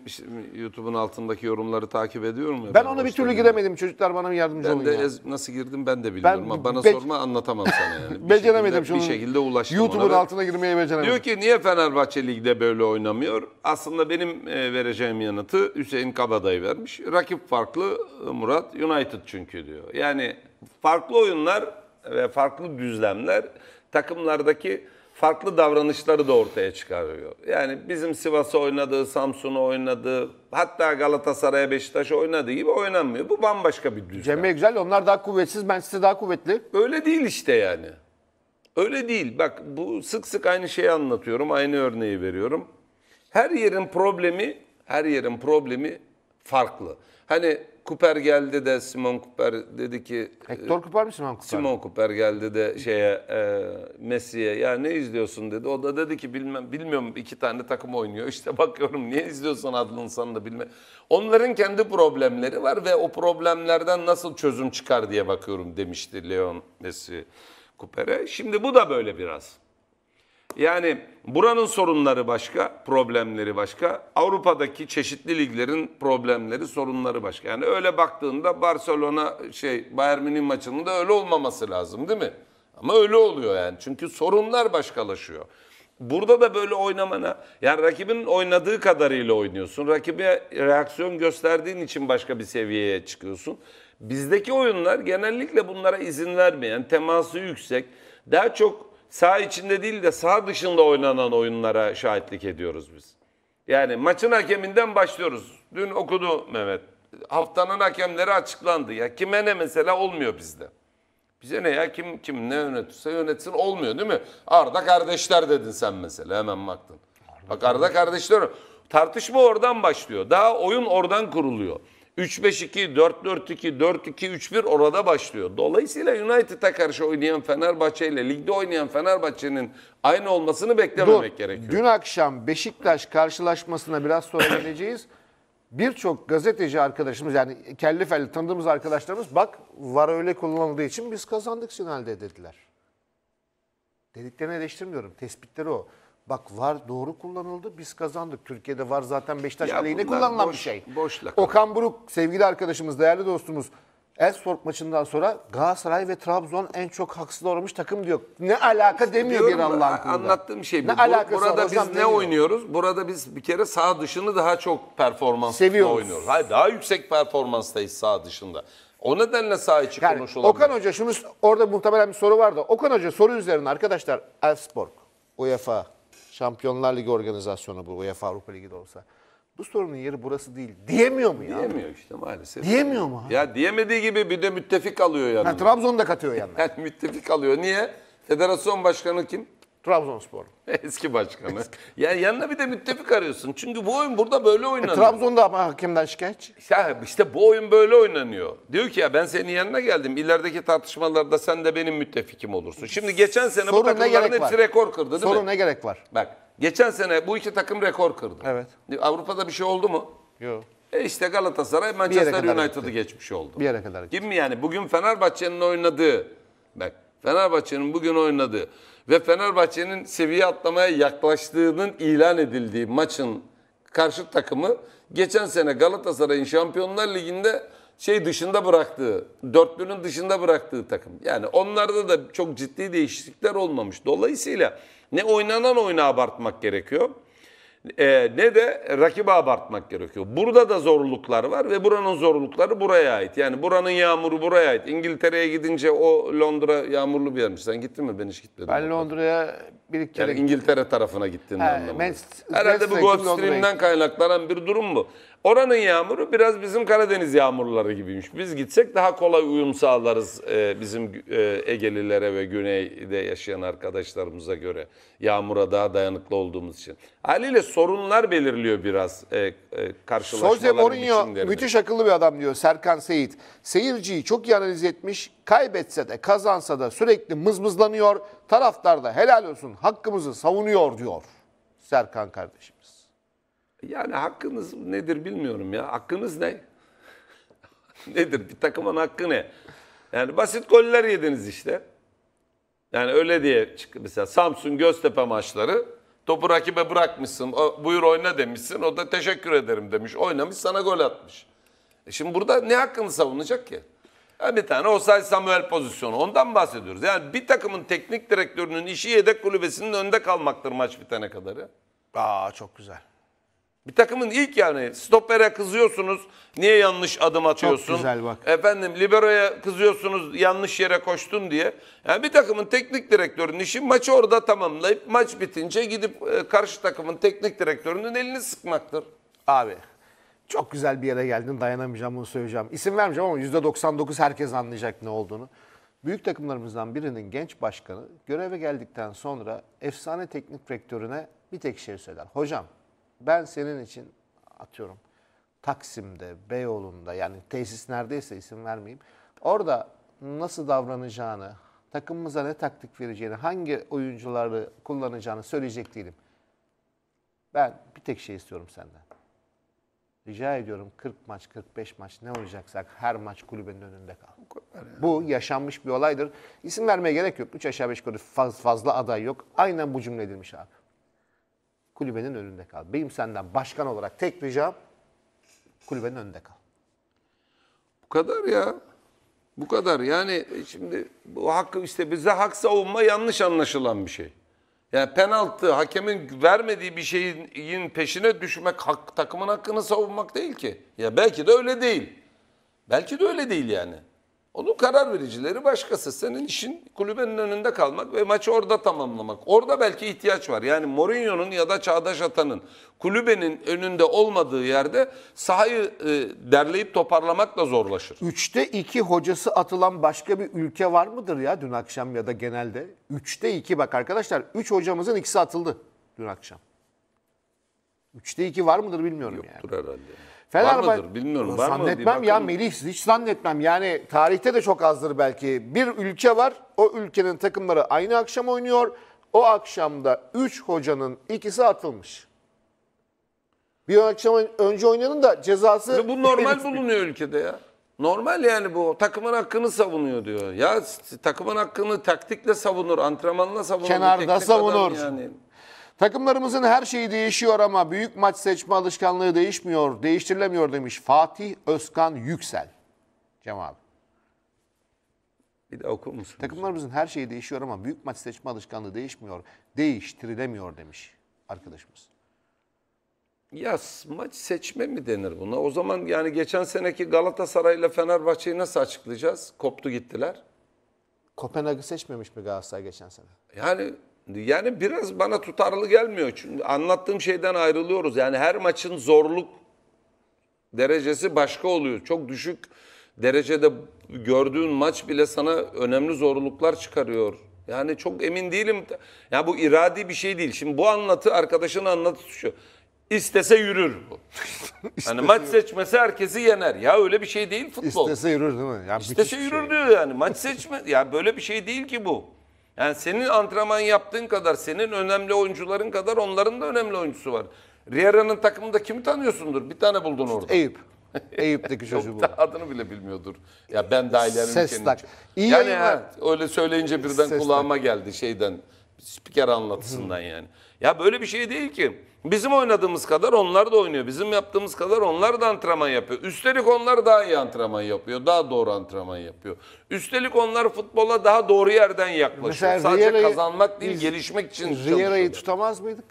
YouTube'un altındaki yorumları takip ediyorum. Ya ben, ben ona bir türlü giremedim. Çocuklar bana yardımcı ben olun. Ben de ya. nasıl girdim ben de bilmiyorum. Ben, bana be- sorma anlatamam sana yani. Bir beceremedim şekilde, Bir şekilde ulaştım YouTube'un altına girmeyi beceremedim. Diyor ki niye Fenerbahçe Lig'de böyle oynamıyor? Aslında benim e, vereceğim yanıtı Hüseyin Kabadayı vermiş. Rakip farklı e, Murat United çünkü diyor. Yani farklı oyunlar ve farklı düzlemler takımlardaki farklı davranışları da ortaya çıkarıyor. Yani bizim Sivas'a oynadığı, Samsun'a oynadığı, hatta Galatasaray'a, Beşiktaş'a oynadığı gibi oynanmıyor. Bu bambaşka bir düzen. Cem Bey güzel, onlar daha kuvvetsiz, ben size daha kuvvetli. Öyle değil işte yani. Öyle değil. Bak bu sık sık aynı şeyi anlatıyorum, aynı örneği veriyorum. Her yerin problemi, her yerin problemi farklı. Hani Cooper geldi de Simon Cooper dedi ki Hector e, Cooper mi Simon Cooper? Simon Cooper geldi de şeye e, Messi'ye ya ne izliyorsun dedi. O da dedi ki bilmem bilmiyorum iki tane takım oynuyor. İşte bakıyorum niye izliyorsun adını sanını da bilme. Onların kendi problemleri var ve o problemlerden nasıl çözüm çıkar diye bakıyorum demişti Leon Messi Cooper'e. Şimdi bu da böyle biraz. Yani buranın sorunları başka, problemleri başka. Avrupa'daki çeşitli liglerin problemleri, sorunları başka. Yani öyle baktığında Barcelona şey Bayern Münih da öyle olmaması lazım değil mi? Ama öyle oluyor yani. Çünkü sorunlar başkalaşıyor. Burada da böyle oynamana, yani rakibin oynadığı kadarıyla oynuyorsun. Rakibe reaksiyon gösterdiğin için başka bir seviyeye çıkıyorsun. Bizdeki oyunlar genellikle bunlara izin vermeyen, teması yüksek, daha çok Sağ içinde değil de sağ dışında oynanan oyunlara şahitlik ediyoruz biz. Yani maçın hakeminden başlıyoruz. Dün okudu Mehmet. Haftanın hakemleri açıklandı. Ya kime ne mesela olmuyor bizde. Bize ne ya kim kim ne yönetirse yönetsin olmuyor değil mi? Arda kardeşler dedin sen mesela hemen baktın. Bak Arda kardeşler tartışma oradan başlıyor. Daha oyun oradan kuruluyor. 3-5-2, 4-4-2, 4-2-3-1 orada başlıyor. Dolayısıyla United'a karşı oynayan Fenerbahçe ile ligde oynayan Fenerbahçe'nin aynı olmasını beklememek Dur, gerekiyor. Dün akşam Beşiktaş karşılaşmasına biraz sonra geleceğiz. Birçok gazeteci arkadaşımız yani kelli felli tanıdığımız arkadaşlarımız bak var öyle kullanıldığı için biz kazandık finalde dediler. Dediklerini eleştirmiyorum. Tespitleri o. Bak var doğru kullanıldı. Biz kazandık. Türkiye'de var zaten Beşiktaş Ya aleyhine kullanılan boş- bir şey. boş Okan Buruk sevgili arkadaşımız, değerli dostumuz. Elfsborg maçından sonra Galatasaray ve Trabzon en çok haksız olmuş takım diyor. Ne alaka demiyor bir Allah'ın kulunda. Anlattığım şey bu. Ne alakası var Burada biz ne ne oynuyoruz? Burada biz bir kere sağ dışını daha çok performansla oynuyoruz. Hayır daha yüksek performanstayız sağ dışında. O nedenle sağ içi Yani konuşulamıyor. Okan Hoca şunu orada muhtemelen bir soru vardı. Okan Hoca soru üzerine arkadaşlar Elfsborg, UEFA, Şampiyonlar Ligi organizasyonu bu UEFA Avrupa Ligi de olsa. Bu sorunun yeri burası değil. Diyemiyor mu ya? Diyemiyor işte maalesef. Diyemiyor mu? Ya diyemediği gibi bir de müttefik alıyor yanına. Ha, Trabzon da katıyor yanına. Yani müttefik alıyor. Niye? Federasyon başkanı kim? Trabzonspor. Eski başkanı. Ya yanına bir de müttefik arıyorsun. Çünkü bu oyun burada böyle e, oynanıyor. E, Trabzon'da ama hakemden şikayetçi. İşte işte bu oyun böyle oynanıyor. Diyor ki ya ben senin yanına geldim. İlerideki tartışmalarda sen de benim müttefikim olursun. Şimdi geçen sene Soru bu takımların hepsi rekor kırdı değil Soru mi? Soru ne gerek var? Bak geçen sene bu iki takım rekor kırdı. Evet. Avrupa'da bir şey oldu mu? Yok. E işte Galatasaray Manchester United'ı geçmiş oldu. Bir yere kadar gitti. Kim mi yani? Bugün Fenerbahçe'nin oynadığı, bak Fenerbahçe'nin bugün oynadığı ve Fenerbahçe'nin seviye atlamaya yaklaştığının ilan edildiği maçın karşı takımı geçen sene Galatasaray'ın Şampiyonlar Ligi'nde şey dışında bıraktığı, dörtlünün dışında bıraktığı takım. Yani onlarda da çok ciddi değişiklikler olmamış. Dolayısıyla ne oynanan oyunu abartmak gerekiyor e, ne de rakibe abartmak gerekiyor. Burada da zorluklar var ve buranın zorlukları buraya ait. Yani buranın yağmuru buraya ait. İngiltere'ye gidince o Londra yağmurlu bir yermiş. Sen gittin mi? Ben hiç gitmedim. Ben Londra'ya bir kere yani İngiltere tarafına gittim. He, Manchester, Herhalde bu Gulf Stream'den kaynaklanan bir durum bu. Oranın yağmuru biraz bizim Karadeniz yağmurları gibiymiş. Biz gitsek daha kolay uyum sağlarız e, bizim e, Egelilere ve güneyde yaşayan arkadaşlarımıza göre. Yağmura daha dayanıklı olduğumuz için. Haliyle sorunlar belirliyor biraz e, karşılaşmaların Jose Mourinho biçimlerini. müthiş akıllı bir adam diyor Serkan Seyit. Seyirciyi çok iyi analiz etmiş. Kaybetse de kazansa da sürekli mızmızlanıyor. Taraftar da helal olsun hakkımızı savunuyor diyor Serkan kardeşim. Yani hakkınız nedir bilmiyorum ya. Hakkınız ne? nedir? Bir takımın hakkı ne? Yani basit goller yediniz işte. Yani öyle diye çıktı. Mesela Samsun Göztepe maçları topu rakibe bırakmışsın. O, buyur oyna demişsin. O da teşekkür ederim demiş. Oynamış sana gol atmış. E şimdi burada ne hakkını savunacak ki? Yani bir tane Osay Samuel pozisyonu. Ondan bahsediyoruz. Yani bir takımın teknik direktörünün işi yedek kulübesinin önde kalmaktır maç bitene kadarı. Aa çok güzel. Bir takımın ilk yani stopere kızıyorsunuz. Niye yanlış adım atıyorsun? Çok güzel bak. Efendim liberoya kızıyorsunuz yanlış yere koştun diye. Yani bir takımın teknik direktörünün işi maçı orada tamamlayıp maç bitince gidip e, karşı takımın teknik direktörünün elini sıkmaktır. Abi çok güzel bir yere geldin dayanamayacağım bunu söyleyeceğim. İsim vermeyeceğim ama %99 herkes anlayacak ne olduğunu. Büyük takımlarımızdan birinin genç başkanı göreve geldikten sonra efsane teknik direktörüne bir tek şey söyler. Hocam ben senin için atıyorum Taksim'de, Beyoğlu'nda yani tesis neredeyse isim vermeyeyim. Orada nasıl davranacağını, takımımıza ne taktik vereceğini, hangi oyuncuları kullanacağını söyleyecek değilim. Ben bir tek şey istiyorum senden. Rica ediyorum 40 maç, 45 maç ne olacaksak her maç kulübenin önünde kal. Bu yaşanmış bir olaydır. İsim vermeye gerek yok. 3 aşağı 5 yukarı fazla aday yok. Aynen bu cümle edilmiş abi kulübenin önünde kal. Benim senden başkan olarak tek ricam kulübenin önünde kal. Bu kadar ya. Bu kadar. Yani şimdi bu hakkı işte bize hak savunma yanlış anlaşılan bir şey. Yani penaltı hakemin vermediği bir şeyin peşine düşmek hak, takımın hakkını savunmak değil ki. Ya belki de öyle değil. Belki de öyle değil yani. Onun karar vericileri başkası. Senin işin kulübenin önünde kalmak ve maçı orada tamamlamak. Orada belki ihtiyaç var. Yani Mourinho'nun ya da Çağdaş Atan'ın kulübenin önünde olmadığı yerde sahayı e, derleyip toparlamak da zorlaşır. Üçte iki hocası atılan başka bir ülke var mıdır ya dün akşam ya da genelde? Üçte iki bak arkadaşlar. Üç hocamızın ikisi atıldı dün akşam. Üçte iki var mıdır bilmiyorum Yoktur yani. Yoktur herhalde. Fenerbahçe var mıdır bilmiyorum. Var zannetmem ya Melih hiç zannetmem. Yani tarihte de çok azdır belki. Bir ülke var. O ülkenin takımları aynı akşam oynuyor. O akşamda 3 hocanın ikisi atılmış. Bir akşam önce oynayanın da cezası... Ve bu normal bulunuyor ülkede ya. Normal yani bu. Takımın hakkını savunuyor diyor. Ya takımın hakkını taktikle savunur, antrenmanla savunur. Kenarda savunur. Yani. Takımlarımızın her şeyi değişiyor ama büyük maç seçme alışkanlığı değişmiyor, değiştirilemiyor demiş Fatih Özkan Yüksel. Cem abi. Bir de okur musun? Takımlarımızın her şeyi değişiyor ama büyük maç seçme alışkanlığı değişmiyor, değiştirilemiyor demiş arkadaşımız. Ya maç seçme mi denir buna? O zaman yani geçen seneki Galatasaray ile Fenerbahçe'yi nasıl açıklayacağız? Koptu gittiler. Kopenhag'ı seçmemiş mi Galatasaray geçen sene? Yani yani biraz bana tutarlı gelmiyor. Çünkü anlattığım şeyden ayrılıyoruz. Yani her maçın zorluk derecesi başka oluyor. Çok düşük derecede gördüğün maç bile sana önemli zorluklar çıkarıyor. Yani çok emin değilim. Ya yani bu iradi bir şey değil. Şimdi bu anlatı arkadaşın anlatısı şu. İstese yürür bu. hani maç seçmesi herkesi yener. Ya öyle bir şey değil futbol. İstese yürür değil mi? Yani İstese yürür şey. diyor yani. Maç seçme. ya böyle bir şey değil ki bu. Yani senin antrenman yaptığın kadar, senin önemli oyuncuların kadar onların da önemli oyuncusu var. Riera'nın takımında kimi tanıyorsundur? Bir tane buldun orada. Eyüp. Eyüp'teki çocuğu bu. Adını bile bilmiyordur. Ya ben dahil yani Ses yani ha öyle söyleyince birden Ses kulağıma geldi şeyden. Spiker anlatısından yani. Ya böyle bir şey değil ki. Bizim oynadığımız kadar onlar da oynuyor. Bizim yaptığımız kadar onlar da antrenman yapıyor. Üstelik onlar daha iyi antrenman yapıyor. Daha doğru antrenman yapıyor. Üstelik onlar futbola daha doğru yerden yaklaşıyor. Mesela Sadece kazanmak değil, gelişmek için Riera'yı çalışıyorlar. tutamaz mıydık?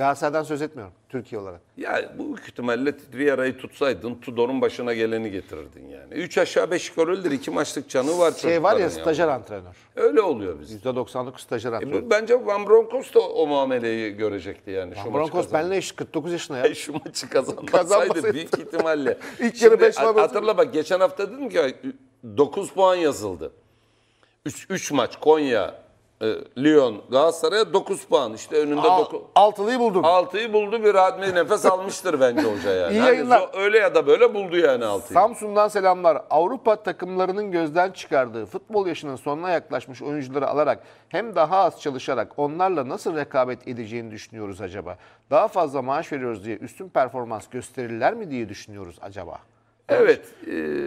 Galatasaray'dan söz etmiyorum Türkiye olarak. Ya bu büyük ihtimalle Riera'yı tutsaydın Tudor'un başına geleni getirirdin yani. Üç aşağı beş yukarı öldür. iki maçlık canı var Şey var ya stajyer antrenör. Öyle oluyor bizde. %99 stajyer e, antrenör. E, bence Van Bronckhorst da o muameleyi görecekti yani. Van Bronckhorst benimle eşit 49 yaşında ya. E, şu maçı kazanmasaydı büyük ihtimalle. İlk yarı 5 Hatırla bak geçen hafta dedim ki 9 puan yazıldı. 3, 3 maç Konya, e, Lyon Galatasaray'a 9 puan. İşte önünde Al, doku... buldum. Altıyı buldu bir rahat bir nefes almıştır bence hoca yani. İyi hani yayınlar. Hani öyle ya da böyle buldu yani altıyı. Samsun'dan selamlar. Avrupa takımlarının gözden çıkardığı futbol yaşının sonuna yaklaşmış oyuncuları alarak hem daha az çalışarak onlarla nasıl rekabet edeceğini düşünüyoruz acaba? Daha fazla maaş veriyoruz diye üstün performans gösterirler mi diye düşünüyoruz acaba? Evet.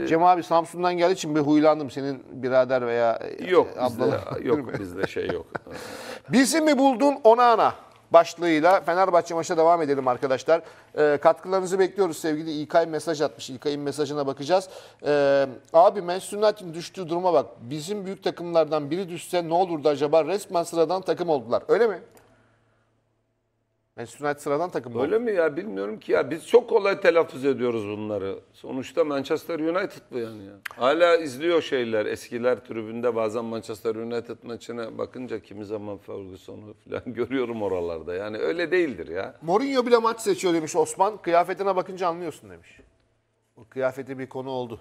E, Cem abi Samsun'dan geldiği için bir huylandım. Senin birader veya e, yok, ablalar. E, bizde, yok bizde şey yok. Bilsin mi buldun ona ana? başlığıyla Fenerbahçe maça devam edelim arkadaşlar. E, katkılarınızı bekliyoruz sevgili İlkay mesaj atmış. İlkay'ın mesajına bakacağız. E, abi Manchester United'in düştüğü duruma bak. Bizim büyük takımlardan biri düşse ne olurdu acaba? Resmen sıradan takım oldular. Öyle mi? Manchester United sıradan takım mı? Öyle mi ya bilmiyorum ki ya. Biz çok kolay telaffuz ediyoruz bunları. Sonuçta Manchester United bu yani. Ya. Hala izliyor şeyler. Eskiler tribünde bazen Manchester United maçına bakınca kimi zaman Ferguson'u falan görüyorum oralarda. Yani öyle değildir ya. Mourinho bile maç seçiyor demiş Osman. Kıyafetine bakınca anlıyorsun demiş. O kıyafeti bir konu oldu.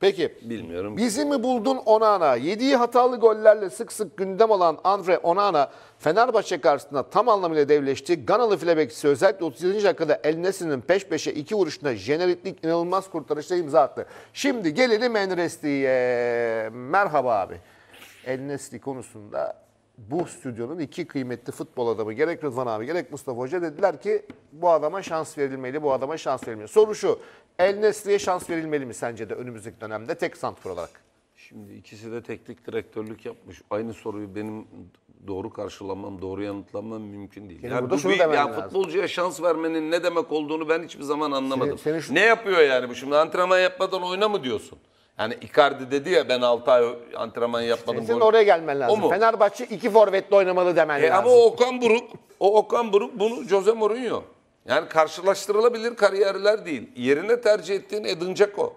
Peki. Bilmiyorum. Bizi mi buldun Onana? Yediği hatalı gollerle sık sık gündem olan Andre Onana Fenerbahçe karşısında tam anlamıyla devleşti. Ganalı filebekçisi özellikle 37. dakikada El Nesin'in peş peşe iki vuruşunda jeneriklik inanılmaz kurtarışla imza attı. Şimdi gelelim Enresti'ye. Merhaba abi. El Nesli konusunda bu stüdyonun iki kıymetli futbol adamı gerek Rıdvan abi gerek Mustafa Hoca dediler ki bu adama şans verilmeli, bu adama şans verilmeli. Soru şu, El Nesli'ye şans verilmeli mi sence de önümüzdeki dönemde tek santrfor olarak? Şimdi ikisi de teknik direktörlük yapmış. Aynı soruyu benim doğru karşılamam, doğru yanıtlamam mümkün değil. Yani, yani bu büyük, yani lazım. futbolcuya şans vermenin ne demek olduğunu ben hiçbir zaman anlamadım. Seni, seni şu... Ne yapıyor yani bu? Şimdi antrenman yapmadan oyna mı diyorsun? Yani Icardi dedi ya ben 6 ay antrenman yapmadım. Senin oraya gelmen lazım. O mu? Fenerbahçe iki forvetle oynamalı demen e lazım. Ama Okan Buruk, o Okan Buruk bunu Jose Mourinho. Yani karşılaştırılabilir kariyerler değil. Yerine tercih ettiğin Edin Dzeko.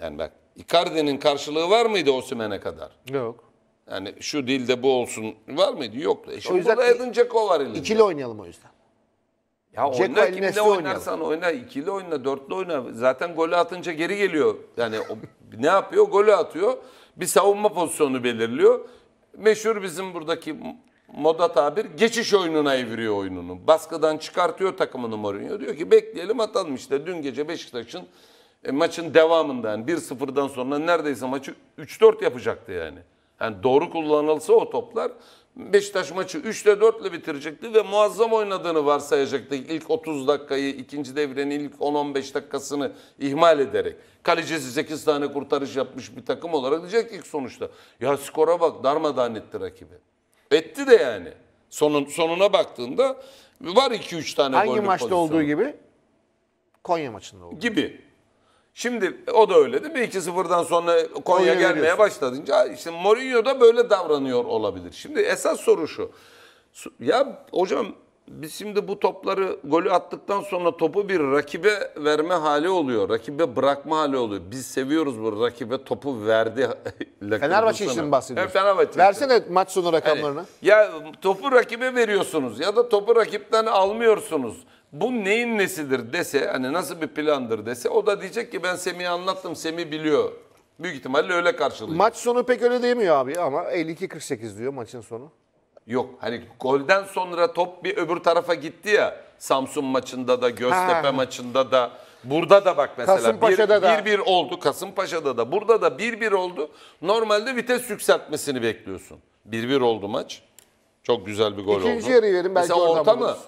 Yani bak Icardi'nin karşılığı var mıydı Osimhen'e kadar? Yok. Yani şu dilde bu olsun var mıydı? Yoktu. E şimdi o yüzden burada Edin Dzeko var elinde. İkili oynayalım o yüzden. Ya Ceko oyna kimle oynarsan oynar. oyna. ikili oyna, dörtlü oyna. Zaten golü atınca geri geliyor. Yani o, ne yapıyor? Golü atıyor. Bir savunma pozisyonu belirliyor. Meşhur bizim buradaki moda tabir geçiş oyununa eviriyor oyununu. Baskıdan çıkartıyor takımını Mourinho. Diyor ki bekleyelim atalım işte. Dün gece Beşiktaş'ın e, maçın devamında yani 1-0'dan sonra neredeyse maçı 3-4 yapacaktı yani. Yani doğru kullanılsa o toplar Beşiktaş maçı 3'te 4 ile bitirecekti ve muazzam oynadığını varsayacaktık. İlk 30 dakikayı, ikinci devrenin ilk 10-15 dakikasını ihmal ederek. Kalecisi 8 tane kurtarış yapmış bir takım olarak diyecek ilk sonuçta. Ya skora bak darmadağın etti rakibi. Etti de yani. Sonun, sonuna baktığında var 2-3 tane Hangi maçta pozisyonu. olduğu gibi? Konya maçında oldu. gibi. Şimdi o da öyledi bir iki sıfırdan sonra Konya, Konya gelmeye veriyorsun. başladınca işte Mourinho da böyle davranıyor olabilir. Şimdi esas soru şu. Ya hocam biz şimdi bu topları golü attıktan sonra topu bir rakibe verme hali oluyor. Rakibe bırakma hali oluyor. Biz seviyoruz bu rakibe topu verdi. Fenerbahçe için bahsediyor? bahsediyorsun? Evet, Fenerbahçe Versene için. maç sonu rakamlarını. Yani, ya topu rakibe veriyorsunuz ya da topu rakipten almıyorsunuz bu neyin nesidir dese hani nasıl bir plandır dese o da diyecek ki ben Semih'e anlattım Semih biliyor. Büyük ihtimalle öyle karşılıyor. Maç sonu pek öyle demiyor abi ama 52-48 diyor maçın sonu. Yok hani golden sonra top bir öbür tarafa gitti ya. Samsun maçında da Göztepe ha. maçında da burada da bak mesela 1-1 oldu Kasımpaşa'da da burada da 1-1 oldu. Normalde vites yükseltmesini bekliyorsun. 1-1 oldu maç. Çok güzel bir gol İkinci oldu. İkinci yarı verin belki Mesela orta mı? Olursun.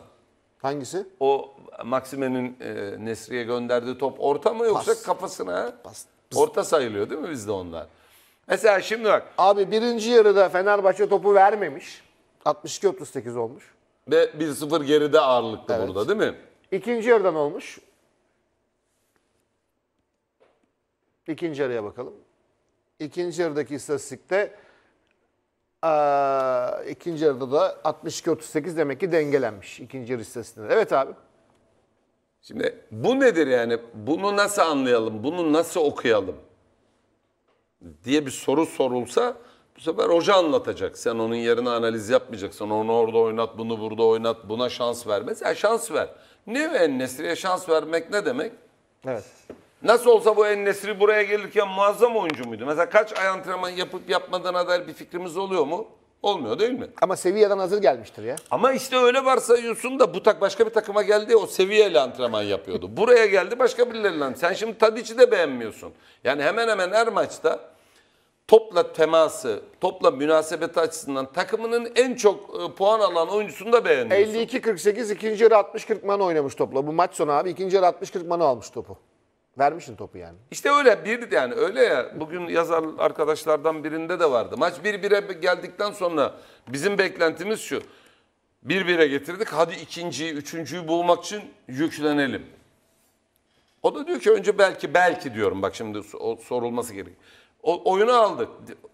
Hangisi? O Maksime'nin e, Nesri'ye gönderdiği top orta mı yoksa Pas. kafasına? Pas. Orta sayılıyor değil mi bizde onlar? Mesela şimdi bak. Abi birinci yarıda Fenerbahçe topu vermemiş. 62-38 olmuş. Ve 1-0 geride ağırlıklı evet. burada değil mi? İkinci yarıdan olmuş. İkinci yarıya bakalım. İkinci yarıdaki istatistikte ee, ikinci yarıda da 62-38 demek ki dengelenmiş ikinci yarı istatistiğinde. Evet abi. Şimdi bu nedir yani? Bunu nasıl anlayalım? Bunu nasıl okuyalım? Diye bir soru sorulsa bu sefer hoca anlatacak. Sen onun yerine analiz yapmayacaksın. Onu orada oynat, bunu burada oynat, buna şans vermez. Ya şans ver. Ne ve Nesri'ye şans vermek ne demek? Evet. Nasıl olsa bu Ennesri buraya gelirken muazzam oyuncu muydu? Mesela kaç ay antrenman yapıp yapmadığına dair bir fikrimiz oluyor mu? Olmuyor değil mi? Ama seviyeden hazır gelmiştir ya. Ama işte öyle varsayıyorsun da bu tak başka bir takıma geldi o seviyeyle antrenman yapıyordu. Buraya geldi başka birileriyle. Sen şimdi Tadic'i de beğenmiyorsun. Yani hemen hemen her maçta topla teması, topla münasebeti açısından takımının en çok e, puan alan oyuncusunu da beğenmiyorsun. 52-48 ikinci yarı 60-40 man oynamış topla. Bu maç sonu abi ikinci yarı 60-40 man almış topu. Vermişsin topu yani. İşte öyle bir yani öyle ya. Bugün yazar arkadaşlardan birinde de vardı. Maç 1-1'e geldikten sonra bizim beklentimiz şu. 1-1'e getirdik. Hadi ikinciyi, üçüncüyü bulmak için yüklenelim. O da diyor ki önce belki belki diyorum bak şimdi o sorulması gerek. oyunu aldık.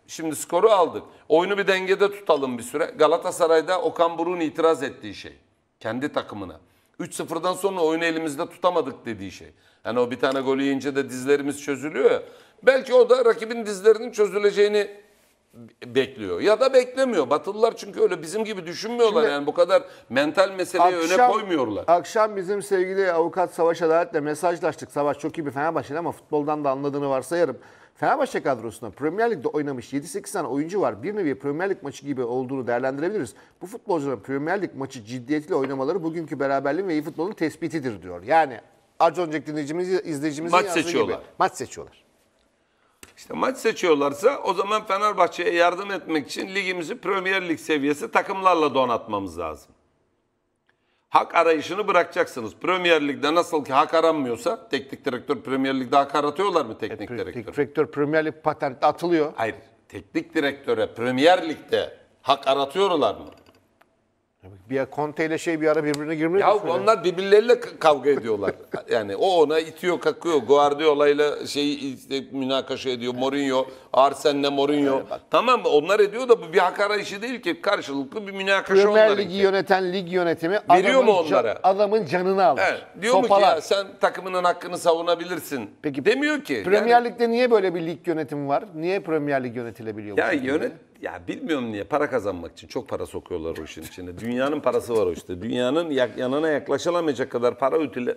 Şimdi skoru aldık. Oyunu bir dengede tutalım bir süre. Galatasaray'da Okan Buruk'un itiraz ettiği şey. Kendi takımına. 3-0'dan sonra oyunu elimizde tutamadık dediği şey. Hani o bir tane golü yiyince de dizlerimiz çözülüyor ya. Belki o da rakibin dizlerinin çözüleceğini bekliyor ya da beklemiyor. Batılılar çünkü öyle bizim gibi düşünmüyorlar Şimdi, yani bu kadar mental meseleyi akşam, öne koymuyorlar. Akşam bizim sevgili avukat Savaş Adalet'le mesajlaştık. Savaş çok iyi bir Fenerbahçeli ama futboldan da anladığını varsayarım. Fenerbahçe kadrosunda Premier Lig'de oynamış 7-8 tane oyuncu var. Bir nevi Premier Lig maçı gibi olduğunu değerlendirebiliriz. Bu futbolcuların Premier Lig maçı ciddiyetle oynamaları bugünkü beraberliğin ve iyi futbolun tespitidir diyor. Yani arzu olacak dinleyicimiz, izleyicimizin maç yazdığı seçiyorlar. gibi. Maç seçiyorlar. İşte maç seçiyorlarsa o zaman Fenerbahçe'ye yardım etmek için ligimizi Premier Lig seviyesi takımlarla donatmamız lazım. Hak arayışını bırakacaksınız. Premier Lig'de nasıl ki hak aranmıyorsa teknik direktör Premier Lig'de hak aratıyorlar mı teknik e, pre- direktör? Teknik direktör Premier Lig patent atılıyor. Hayır. Teknik direktöre Premier Lig'de hak aratıyorlar mı? Bir Conte ile şey bir ara birbirine girmiyor. Ya şöyle? onlar birbirleriyle kavga ediyorlar. yani o ona itiyor, kakıyor. Guardiola ile şey işte, münakaşa ediyor. Mourinho, Arsenal'le Mourinho. Evet, tamam onlar ediyor da bu bir hakara işi değil ki. Karşılıklı bir münakaşa Premier Ligi yöneten lig yönetimi veriyor mu onlara? Can, adamın canını alır. Evet, diyor Sopalar. mu ki ya sen takımının hakkını savunabilirsin. Peki demiyor ki. Premier yani, Lig'de niye böyle bir lig yönetimi var? Niye Premier Lig yönetilebiliyor? Ya yönet ya bilmiyorum niye para kazanmak için çok para sokuyorlar o işin içine. Dünyanın parası var o işte. Dünyanın yanına yaklaşılamayacak kadar para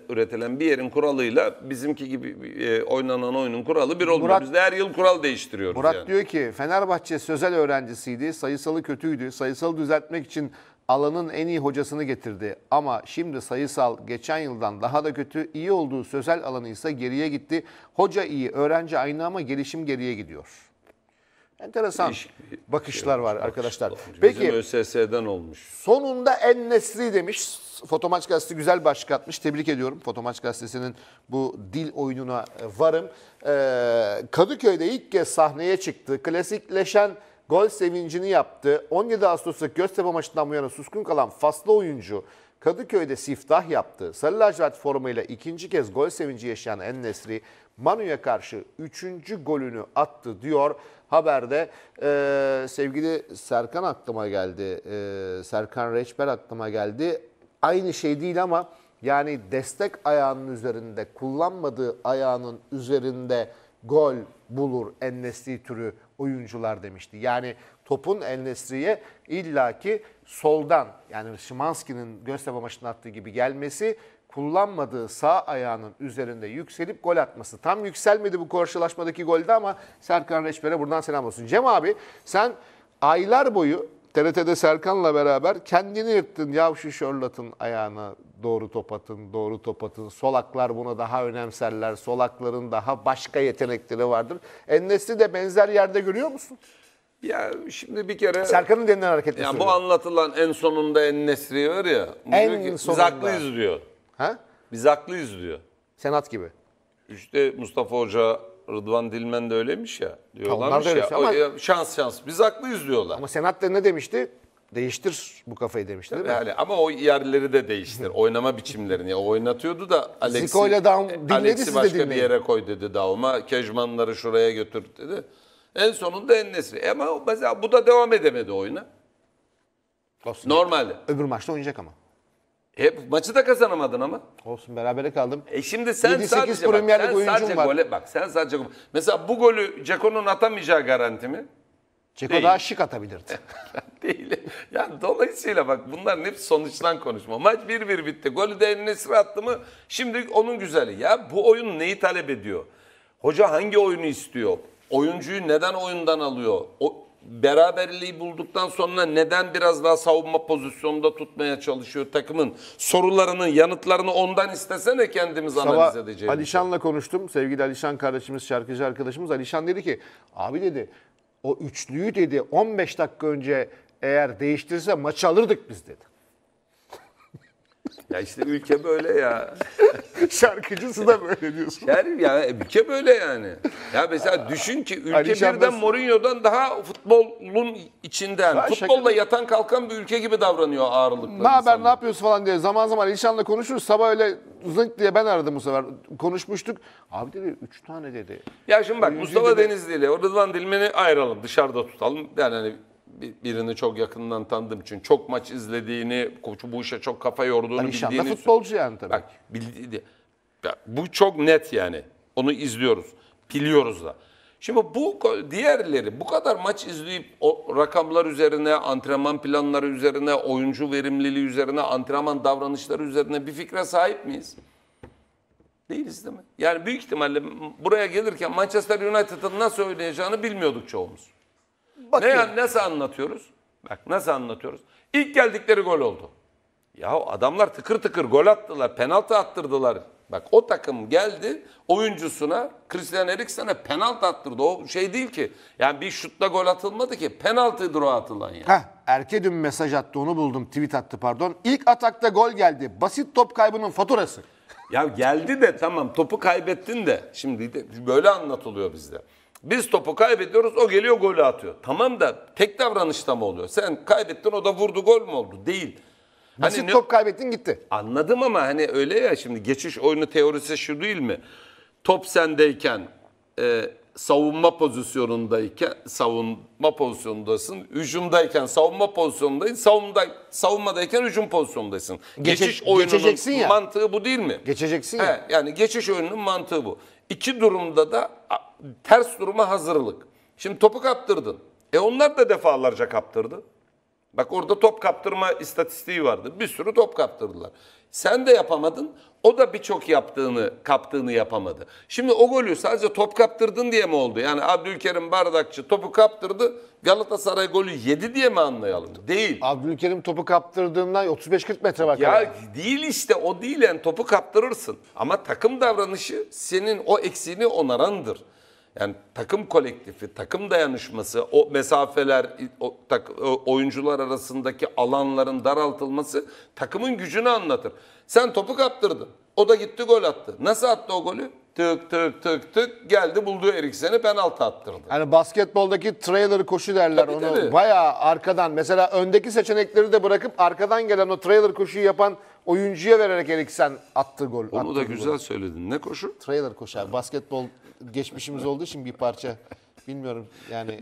üretilen bir yerin kuralıyla bizimki gibi e, oynanan oyunun kuralı bir olmuyor. Biz de her yıl kural değiştiriyoruz. Murat yani. diyor ki Fenerbahçe sözel öğrencisiydi. Sayısalı kötüydü. Sayısalı düzeltmek için alanın en iyi hocasını getirdi. Ama şimdi sayısal geçen yıldan daha da kötü. iyi olduğu sözel alanı ise geriye gitti. Hoca iyi, öğrenci aynı ama gelişim geriye gidiyor. Enteresan Değişik bakışlar şey var arkadaşlar. Bakış, Peki ÖSS'den olmuş. Sonunda en nesri demiş. Fotomaç gazetesi güzel başlık atmış. Tebrik ediyorum Fotomaç gazetesinin bu dil oyununa varım. Ee, Kadıköy'de ilk kez sahneye çıktı. Klasikleşen gol sevincini yaptı. 17 Ağustos'ta Göztepe maçından bu yana suskun kalan faslı oyuncu Kadıköy'de siftah yaptı. Sarı lacivert formayla ikinci kez gol sevinci yaşayan En Nesri Manu'ya karşı üçüncü golünü attı diyor. Haberde e, sevgili Serkan aklıma geldi. E, Serkan Reçber aklıma geldi. Aynı şey değil ama yani destek ayağının üzerinde kullanmadığı ayağının üzerinde gol bulur Ennesli türü oyuncular demişti. Yani topun Ennesli'ye illaki soldan yani Şimanski'nin Göztepe maçında attığı gibi gelmesi kullanmadığı sağ ayağının üzerinde yükselip gol atması. Tam yükselmedi bu karşılaşmadaki golde ama Serkan Reçber'e buradan selam olsun. Cem abi sen aylar boyu TRT'de Serkan'la beraber kendini yırttın. Yavşı şorlatın ayağına doğru top atın, doğru top atın. Solaklar buna daha önemserler. Solakların daha başka yetenekleri vardır. Ennes'i de benzer yerde görüyor musun? Ya şimdi bir kere... Serkan'ın denilen hareketini Ya söylüyor. bu anlatılan en sonunda en nesri var ya. En sonunda. Biz haklıyız diyor. Ha? Biz haklıyız diyor. Senat gibi. İşte Mustafa Hoca, Rıdvan Dilmen de öyleymiş ya. Diyorlarmış ya. Ama... O, şans şans. Biz haklıyız diyorlar. Ama Senat da ne demişti? Değiştir bu kafayı demişti değil mi? Yani, ama o yerleri de değiştir. Oynama biçimlerini. O oynatıyordu da Alex'i Zico Alex'i başka bir yere koy dedi Daum'a. Kejmanları şuraya götür dedi. En sonunda en nesri. E ama mesela bu da devam edemedi oyuna. Aslında Normalde. Öbür maçta oynayacak ama. Hep maçı da kazanamadın ama. Olsun berabere kaldım. E şimdi sen 7, sadece bak, sen sadece var. gole bak sen sadece mesela bu golü Ceko'nun atamayacağı garanti mi? Ceko daha şık atabilirdi. Değil. Yani dolayısıyla bak bunlar hep sonuçtan konuşma. Maç 1-1 bitti. Golü de eline sıra attı mı? Şimdi onun güzeli. Ya bu oyun neyi talep ediyor? Hoca hangi oyunu istiyor? Oyuncuyu neden oyundan alıyor? O, beraberliği bulduktan sonra neden biraz daha savunma pozisyonunda tutmaya çalışıyor takımın? sorularının yanıtlarını ondan istesene kendimiz analiz Sabah edeceğiz. Alişan'la konuştum. Sevgili Alişan kardeşimiz, şarkıcı arkadaşımız. Alişan dedi ki, abi dedi o üçlüyü dedi 15 dakika önce eğer değiştirirse maçı alırdık biz dedi. Ya işte ülke böyle ya. Şarkıcısı da böyle diyorsun. Şer ya ülke böyle yani. Ya mesela düşün ki ülke Ali Şen birden Mourinho'dan daha futbolun içinden, Ben futbolla şaka- yatan kalkan bir ülke gibi davranıyor ağırlıklı. Ne haber ne yapıyorsun falan diye zaman zaman Alişan'la konuşuruz. Sabah öyle zınk diye ben aradım bu sefer. Konuşmuştuk. Abi dedi 3 tane dedi. Ya şimdi bak Mustafa Denizli ile Rıdvan Dilmen'i ayıralım, dışarıda tutalım. Yani hani birini çok yakından tanıdığım için çok maç izlediğini, bu işe çok kafa yorduğunu hani bildiğini. Nişanlı futbolcu yani tabii. Bak bildiği, ya, bu çok net yani. Onu izliyoruz, biliyoruz da. Şimdi bu diğerleri bu kadar maç izleyip o rakamlar üzerine, antrenman planları üzerine, oyuncu verimliliği üzerine, antrenman davranışları üzerine bir fikre sahip miyiz? Değiliz değil mi? Yani büyük ihtimalle buraya gelirken Manchester United'ın nasıl oynayacağını bilmiyorduk çoğumuz bakıyor. Ne, nasıl anlatıyoruz? Bak nasıl anlatıyoruz? İlk geldikleri gol oldu. Ya adamlar tıkır tıkır gol attılar, penaltı attırdılar. Bak o takım geldi oyuncusuna Christian Eriksen'e penaltı attırdı. O şey değil ki. Yani bir şutla gol atılmadı ki. Penaltıdır o atılan yani. Heh, erke dün mesaj attı onu buldum. Tweet attı pardon. İlk atakta gol geldi. Basit top kaybının faturası. ya geldi de tamam topu kaybettin de. Şimdi de böyle anlatılıyor bizde. Biz topu kaybediyoruz o geliyor golü atıyor. Tamam da tek davranışta mı oluyor? Sen kaybettin o da vurdu gol mü oldu? Değil. Basit hani, top kaybettin gitti. Anladım ama hani öyle ya şimdi geçiş oyunu teorisi şu değil mi? Top sendeyken e, savunma pozisyonundayken savunma pozisyondasın. Hücumdayken savunma pozisyonundayız. Savunma, savunmadayken hücum pozisyondasın. Geçiş, geçiş oyununun mantığı bu değil mi? Geçeceksin He, ya. Yani geçiş oyununun mantığı bu. İki durumda da ters duruma hazırlık. Şimdi topu kaptırdın. E onlar da defalarca kaptırdı. Bak orada top kaptırma istatistiği vardı. Bir sürü top kaptırdılar. Sen de yapamadın. O da birçok yaptığını, kaptığını yapamadı. Şimdi o golü sadece top kaptırdın diye mi oldu? Yani Abdülkerim Bardakçı topu kaptırdı. Galatasaray golü yedi diye mi anlayalım? Değil. Abdülkerim topu kaptırdığından 35-40 metre var. Ya değil işte o değil yani topu kaptırırsın. Ama takım davranışı senin o eksiğini onarandır. Yani takım kolektifi, takım dayanışması, o mesafeler, o, tak, oyuncular arasındaki alanların daraltılması takımın gücünü anlatır. Sen topu kaptırdın. O da gitti gol attı. Nasıl attı o golü? Tık tık tık tık geldi buldu Eriksen'i penaltı attırdı. Yani basketboldaki trailer koşu derler tabii, onu. Tabii. Bayağı arkadan mesela öndeki seçenekleri de bırakıp arkadan gelen o trailer koşuyu yapan oyuncuya vererek Eriksen attı gol. Onu attı da güzel golü. söyledin. Ne koşu? Trailer koşar. Basketbol geçmişimiz olduğu için bir parça. Bilmiyorum yani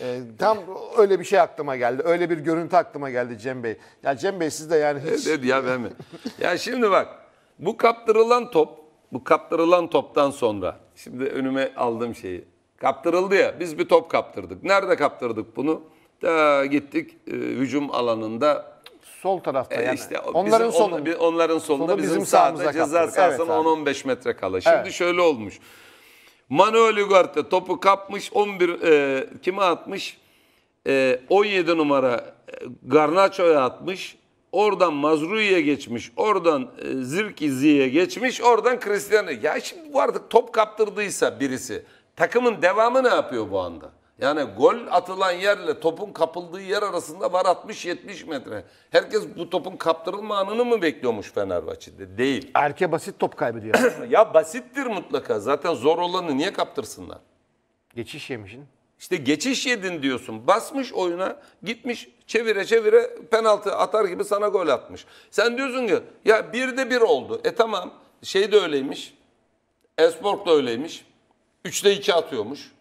e, tam öyle bir şey aklıma geldi. Öyle bir görüntü aklıma geldi Cem Bey. Ya Cem Bey siz de yani hiç... Evet ya ben mi? ya şimdi bak bu kaptırılan top, bu kaptırılan toptan sonra şimdi önüme aldığım şeyi. Kaptırıldı ya biz bir top kaptırdık. Nerede kaptırdık bunu? Da gittik e, hücum alanında Sol tarafta e, yani. işte onların bizim- on- onların solunda bizim, sağımızda. sağımıza sahada ceza sahasına Evet 10-15 metre kala. Şimdi Evet. şöyle olmuş. Manuel Ugarte topu kapmış 11 e, kime atmış? E, 17 numara e, Garnaço'ya atmış. Oradan Mazrui'ye geçmiş. Oradan e, Zirkizi'ye geçmiş. Oradan Cristiano. Ya şimdi bu artık top kaptırdıysa birisi takımın devamı ne yapıyor bu anda? Yani gol atılan yerle topun kapıldığı yer arasında var 60-70 metre. Herkes bu topun kaptırılma anını mı bekliyormuş Fenerbahçe'de? Değil. Erke basit top kaybediyor. ya basittir mutlaka. Zaten zor olanı niye kaptırsınlar? Geçiş yemişin. İşte geçiş yedin diyorsun. Basmış oyuna gitmiş çevire çevire penaltı atar gibi sana gol atmış. Sen diyorsun ki ya bir de bir oldu. E tamam şey de öyleymiş. Esport da öyleymiş. Üçte iki atıyormuş.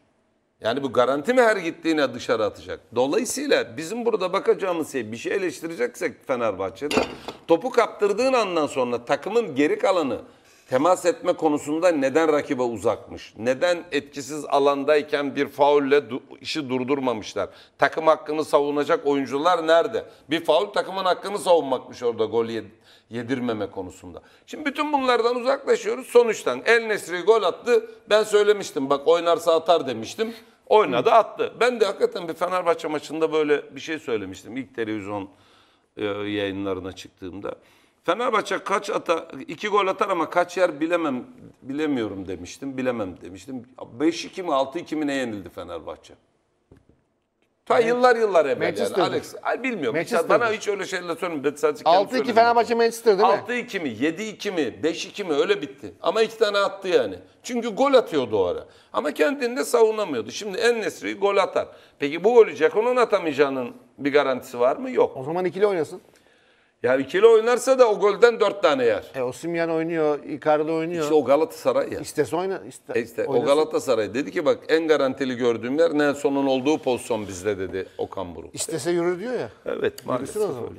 Yani bu garanti mi her gittiğine dışarı atacak? Dolayısıyla bizim burada bakacağımız şey bir şey eleştireceksek Fenerbahçe'de topu kaptırdığın andan sonra takımın geri kalanı temas etme konusunda neden rakibe uzakmış? Neden etkisiz alandayken bir faulle du işi durdurmamışlar? Takım hakkını savunacak oyuncular nerede? Bir faul takımın hakkını savunmakmış orada gol yedi yedirmeme konusunda. Şimdi bütün bunlardan uzaklaşıyoruz. Sonuçtan El Nesri gol attı. Ben söylemiştim bak oynarsa atar demiştim. Oynadı attı. Ben de hakikaten bir Fenerbahçe maçında böyle bir şey söylemiştim. İlk televizyon e, yayınlarına çıktığımda. Fenerbahçe kaç ata, iki gol atar ama kaç yer bilemem, bilemiyorum demiştim. Bilemem demiştim. 5-2 mi 6-2 mi ne yenildi Fenerbahçe? Ta yıllar yıllar evvel Manchester'dır. yani. Alex, ay bilmiyorum. Manchester'dır. Bana hiç öyle şeyler söylemiyorum. 6-2 Fenerbahçe Manchester değil mi? 6-2 mi, 7-2 mi, 5-2 mi öyle bitti. Ama iki tane attı yani. Çünkü gol atıyordu o ara. Ama kendinde savunamıyordu. Şimdi En Nesri gol atar. Peki bu golü Ceko'nun atamayacağının bir garantisi var mı? Yok. O zaman ikili oynasın. Ya ikili oynarsa da o golden dört tane yer. E o simyan oynuyor, Icardi oynuyor. İşte o Galatasaray ya. İstese oyna. Iste, E işte o Galatasaray dedi ki bak en garantili gördüğüm yer Nelson'un olduğu pozisyon bizde dedi Okan Buruk. İstese yürü diyor ya. Evet maalesef Yürüsün o zaman.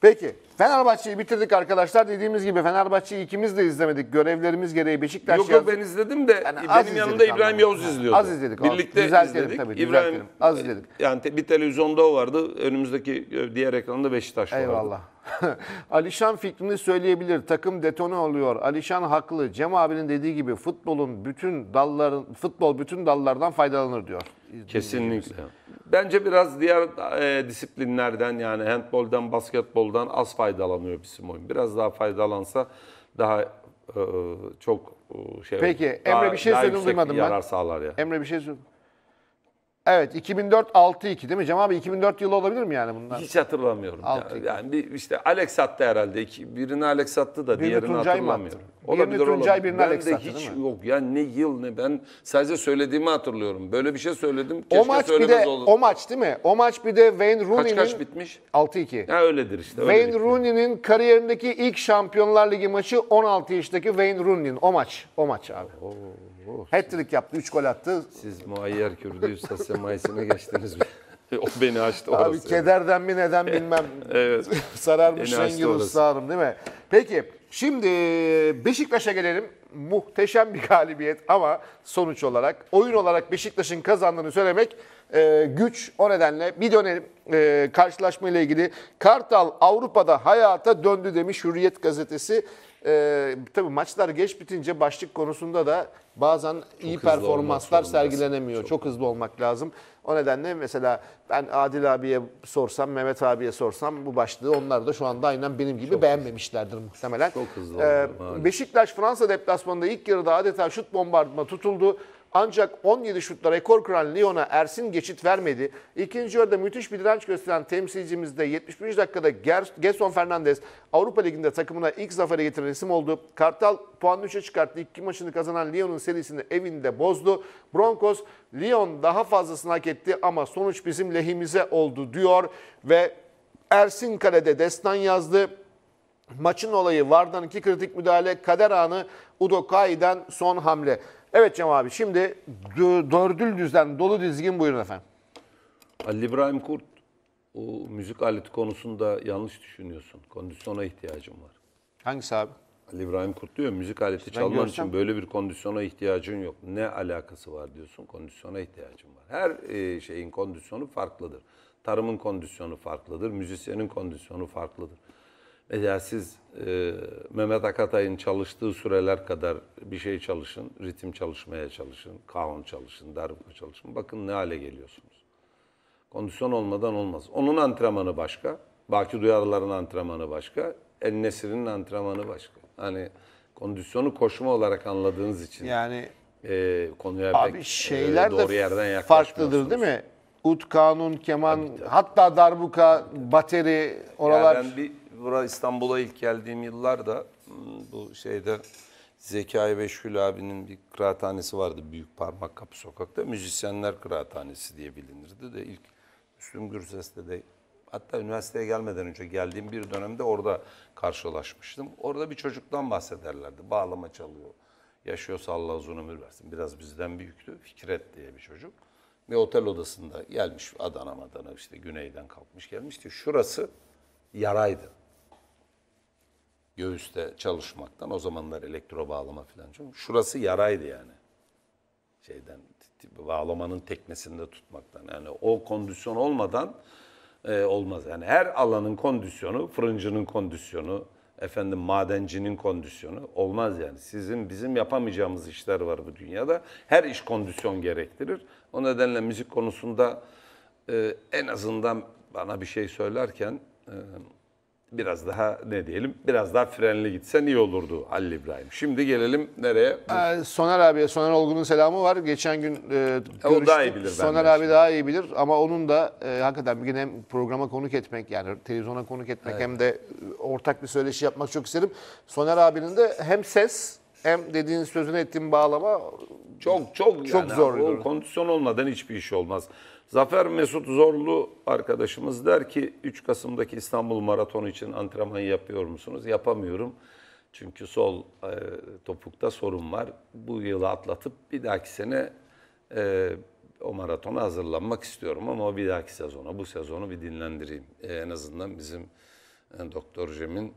Peki Fenerbahçe'yi bitirdik arkadaşlar. Dediğimiz gibi Fenerbahçe'yi ikimiz de izlemedik. Görevlerimiz gereği Beşiktaş Yok yok ben izledim de Yani az benim yanımda izledik İbrahim Yavuz izliyordu. Az izledik, Birlikte Düzeltelim izledik. tabii, düzeltelim. Az izledik. Yani bir televizyonda o vardı. Önümüzdeki e, diğer ekranda Beşiktaş vardı. Eyvallah. Alişan fikrini söyleyebilir. Takım detone oluyor. Alişan haklı. Cem abinin dediği gibi futbolun bütün dalların futbol bütün dallardan faydalanır diyor. Kesinlikle. Bence biraz diğer e, disiplinlerden yani handboldan, basketboldan az faydalanıyor bizim oyun. Biraz daha faydalansa daha e, çok e, şey Peki Emre bir şey söyledim duymadım ben. Yarar sağlar ya. Emre bir şey söyledim. Evet 2004 62 değil mi Cem abi? 2004 yılı olabilir mi yani bunlar? Hiç hatırlamıyorum. Yani işte Alex attı herhalde. İki- Birini Alex attı da Birini diğerini Tuncay hatırlamıyorum. attı? Birini Tuncay, olabilir. birini Ben Alex de hiç değil mi? yok ya ne yıl ne ben sadece söylediğimi hatırlıyorum. Böyle bir şey söyledim. Keşke o maç bir de o maç değil mi? O maç bir de Wayne Rooney'nin kaç kaç bitmiş? 62 Ya öyledir işte. öyle Wayne Rooney'nin kariyerindeki ilk Şampiyonlar Ligi maçı 16 yaşındaki Wayne Rooney'nin o maç. O maç abi. Oh. hat yaptı, 3 gol attı. Siz muayyer Kürdü Sasya geçtiniz mi? o beni açtı orası. Abi kederden mi neden bilmem. evet. Sararmış beni rengi ruhsarım değil mi? Peki şimdi e, Beşiktaş'a gelelim. Muhteşem bir galibiyet ama sonuç olarak oyun olarak Beşiktaş'ın kazandığını söylemek e, güç. O nedenle bir dönem e, karşılaşmayla ilgili Kartal Avrupa'da hayata döndü demiş Hürriyet gazetesi. E, tabii maçlar geç bitince başlık konusunda da bazen çok iyi performanslar sergilenemiyor. Çok. çok hızlı olmak lazım. O nedenle mesela ben Adil abiye sorsam, Mehmet abiye sorsam bu başlığı onlar da şu anda aynen benim gibi çok beğenmemişlerdir muhtemelen. Çok hızlı. Ee, Beşiktaş Fransa deplasmanında ilk yarıda adeta şut bombardıma tutuldu. Ancak 17 şutla rekor kıran Lyon'a Ersin geçit vermedi. İkinci yarıda müthiş bir direnç gösteren temsilcimizde de 71. dakikada Gerson Fernandez Avrupa Ligi'nde takımına ilk zaferi getiren isim oldu. Kartal puan 3'e çıkarttı. İki maçını kazanan Lyon'un serisini evinde bozdu. Broncos Lyon daha fazlasını hak etti ama sonuç bizim lehimize oldu diyor ve Ersin Kale'de destan yazdı. Maçın olayı Vardan iki kritik müdahale, kader anı Udo Kai'den son hamle. Evet Cem abi şimdi dördül düzden dolu dizgin buyurun efendim. Ali İbrahim Kurt o müzik aleti konusunda yanlış düşünüyorsun. Kondisyona ihtiyacım var. Hangisi abi? Ali İbrahim Kurt diyor müzik aleti çalmak görsem... için böyle bir kondisyona ihtiyacın yok. Ne alakası var diyorsun kondisyona ihtiyacım var. Her e, şeyin kondisyonu farklıdır. Tarımın kondisyonu farklıdır, müzisyenin kondisyonu farklıdır. Eğer siz e, Mehmet Akatay'ın çalıştığı süreler kadar bir şey çalışın, ritim çalışmaya çalışın, kaon çalışın, darbuka çalışın. Bakın ne hale geliyorsunuz. Kondisyon olmadan olmaz. Onun antrenmanı başka. Baki Duyarlıların antrenmanı başka. El Nesir'in antrenmanı başka. Hani kondisyonu koşma olarak anladığınız için yani e, konuya abi pek e, şeyler e, doğru de yerden yaklaşmıyorsunuz. farklıdır değil mi? Ut, kanun, keman, tabii, hatta darbuka, bateri oralar. Yani ben bir bura İstanbul'a ilk geldiğim yıllarda hmm, bu şeyde Zekai Beşgül abinin bir kıraathanesi vardı Büyük Parmak Kapı Sokak'ta. Müzisyenler Kıraathanesi diye bilinirdi de ilk Müslüm Gürses'te de hatta üniversiteye gelmeden önce geldiğim bir dönemde orada karşılaşmıştım. Orada bir çocuktan bahsederlerdi. Bağlama çalıyor. Yaşıyorsa Allah uzun ömür versin. Biraz bizden büyüktü. Fikret diye bir çocuk. Ve otel odasında gelmiş Adana Madana işte güneyden kalkmış gelmişti. Şurası yaraydı göğüste çalışmaktan. O zamanlar elektro bağlama falan. Şurası yaraydı yani. Şeyden bağlamanın teknesinde tutmaktan. Yani o kondisyon olmadan e, olmaz. Yani her alanın kondisyonu, fırıncının kondisyonu, efendim madencinin kondisyonu olmaz yani. Sizin bizim yapamayacağımız işler var bu dünyada. Her iş kondisyon gerektirir. O nedenle müzik konusunda e, en azından bana bir şey söylerken e, biraz daha ne diyelim biraz daha frenli gitsen iyi olurdu Ali İbrahim. Şimdi gelelim nereye? Ee, Soner abiye Soner Olgun'un selamı var. Geçen gün e, görüştük. O daha iyi bilir. Soner abi şimdi. daha iyi bilir ama onun da e, hakikaten bir gün hem programa konuk etmek yani televizyona konuk etmek evet. hem de e, ortak bir söyleşi yapmak çok isterim. Soner abinin de hem ses hem dediğin sözünü ettiğim bağlama çok çok çok yani, zor. O kondisyon olmadan hiçbir iş olmaz. Zafer Mesut Zorlu arkadaşımız der ki 3 Kasım'daki İstanbul Maratonu için antrenman yapıyor musunuz? Yapamıyorum. Çünkü sol e, topukta sorun var. Bu yılı atlatıp bir dahaki sene e, o maratona hazırlanmak istiyorum ama bir dahaki sezona, bu sezonu bir dinlendireyim. E, en azından bizim e, Doktor Cem'in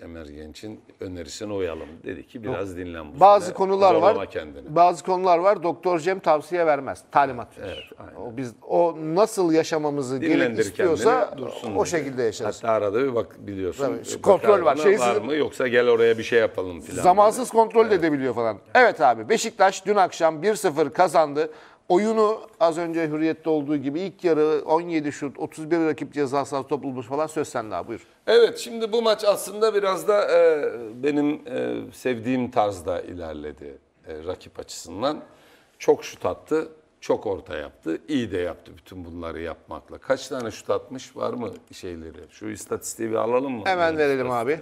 Ömer Genç'in önerisini uyalım. Dedi ki biraz Yok. dinlen bu Bazı sene. konular Zorlama var. Kendini. Bazı konular var. Doktor Cem tavsiye vermez. Talimat evet, verir. Evet, o biz o nasıl yaşamamızı gelin istiyorsa dursun. o şekilde yaşarız. Hatta arada bir bak biliyorsun. Tabii, kontrol var. Şey var mı yoksa gel oraya bir şey yapalım falan. Zamansız böyle. kontrol evet. edebiliyor falan. Evet abi Beşiktaş dün akşam 1-0 kazandı. Oyunu az önce hürriyette olduğu gibi ilk yarı 17 şut, 31 rakip ceza sahası falan söz sende abi buyur. Evet şimdi bu maç aslında biraz da e, benim e, sevdiğim tarzda ilerledi e, rakip açısından. Çok şut attı, çok orta yaptı, iyi de yaptı bütün bunları yapmakla. Kaç tane şut atmış var mı şeyleri? Şu istatistiği bir alalım mı? Hemen yani verelim abi.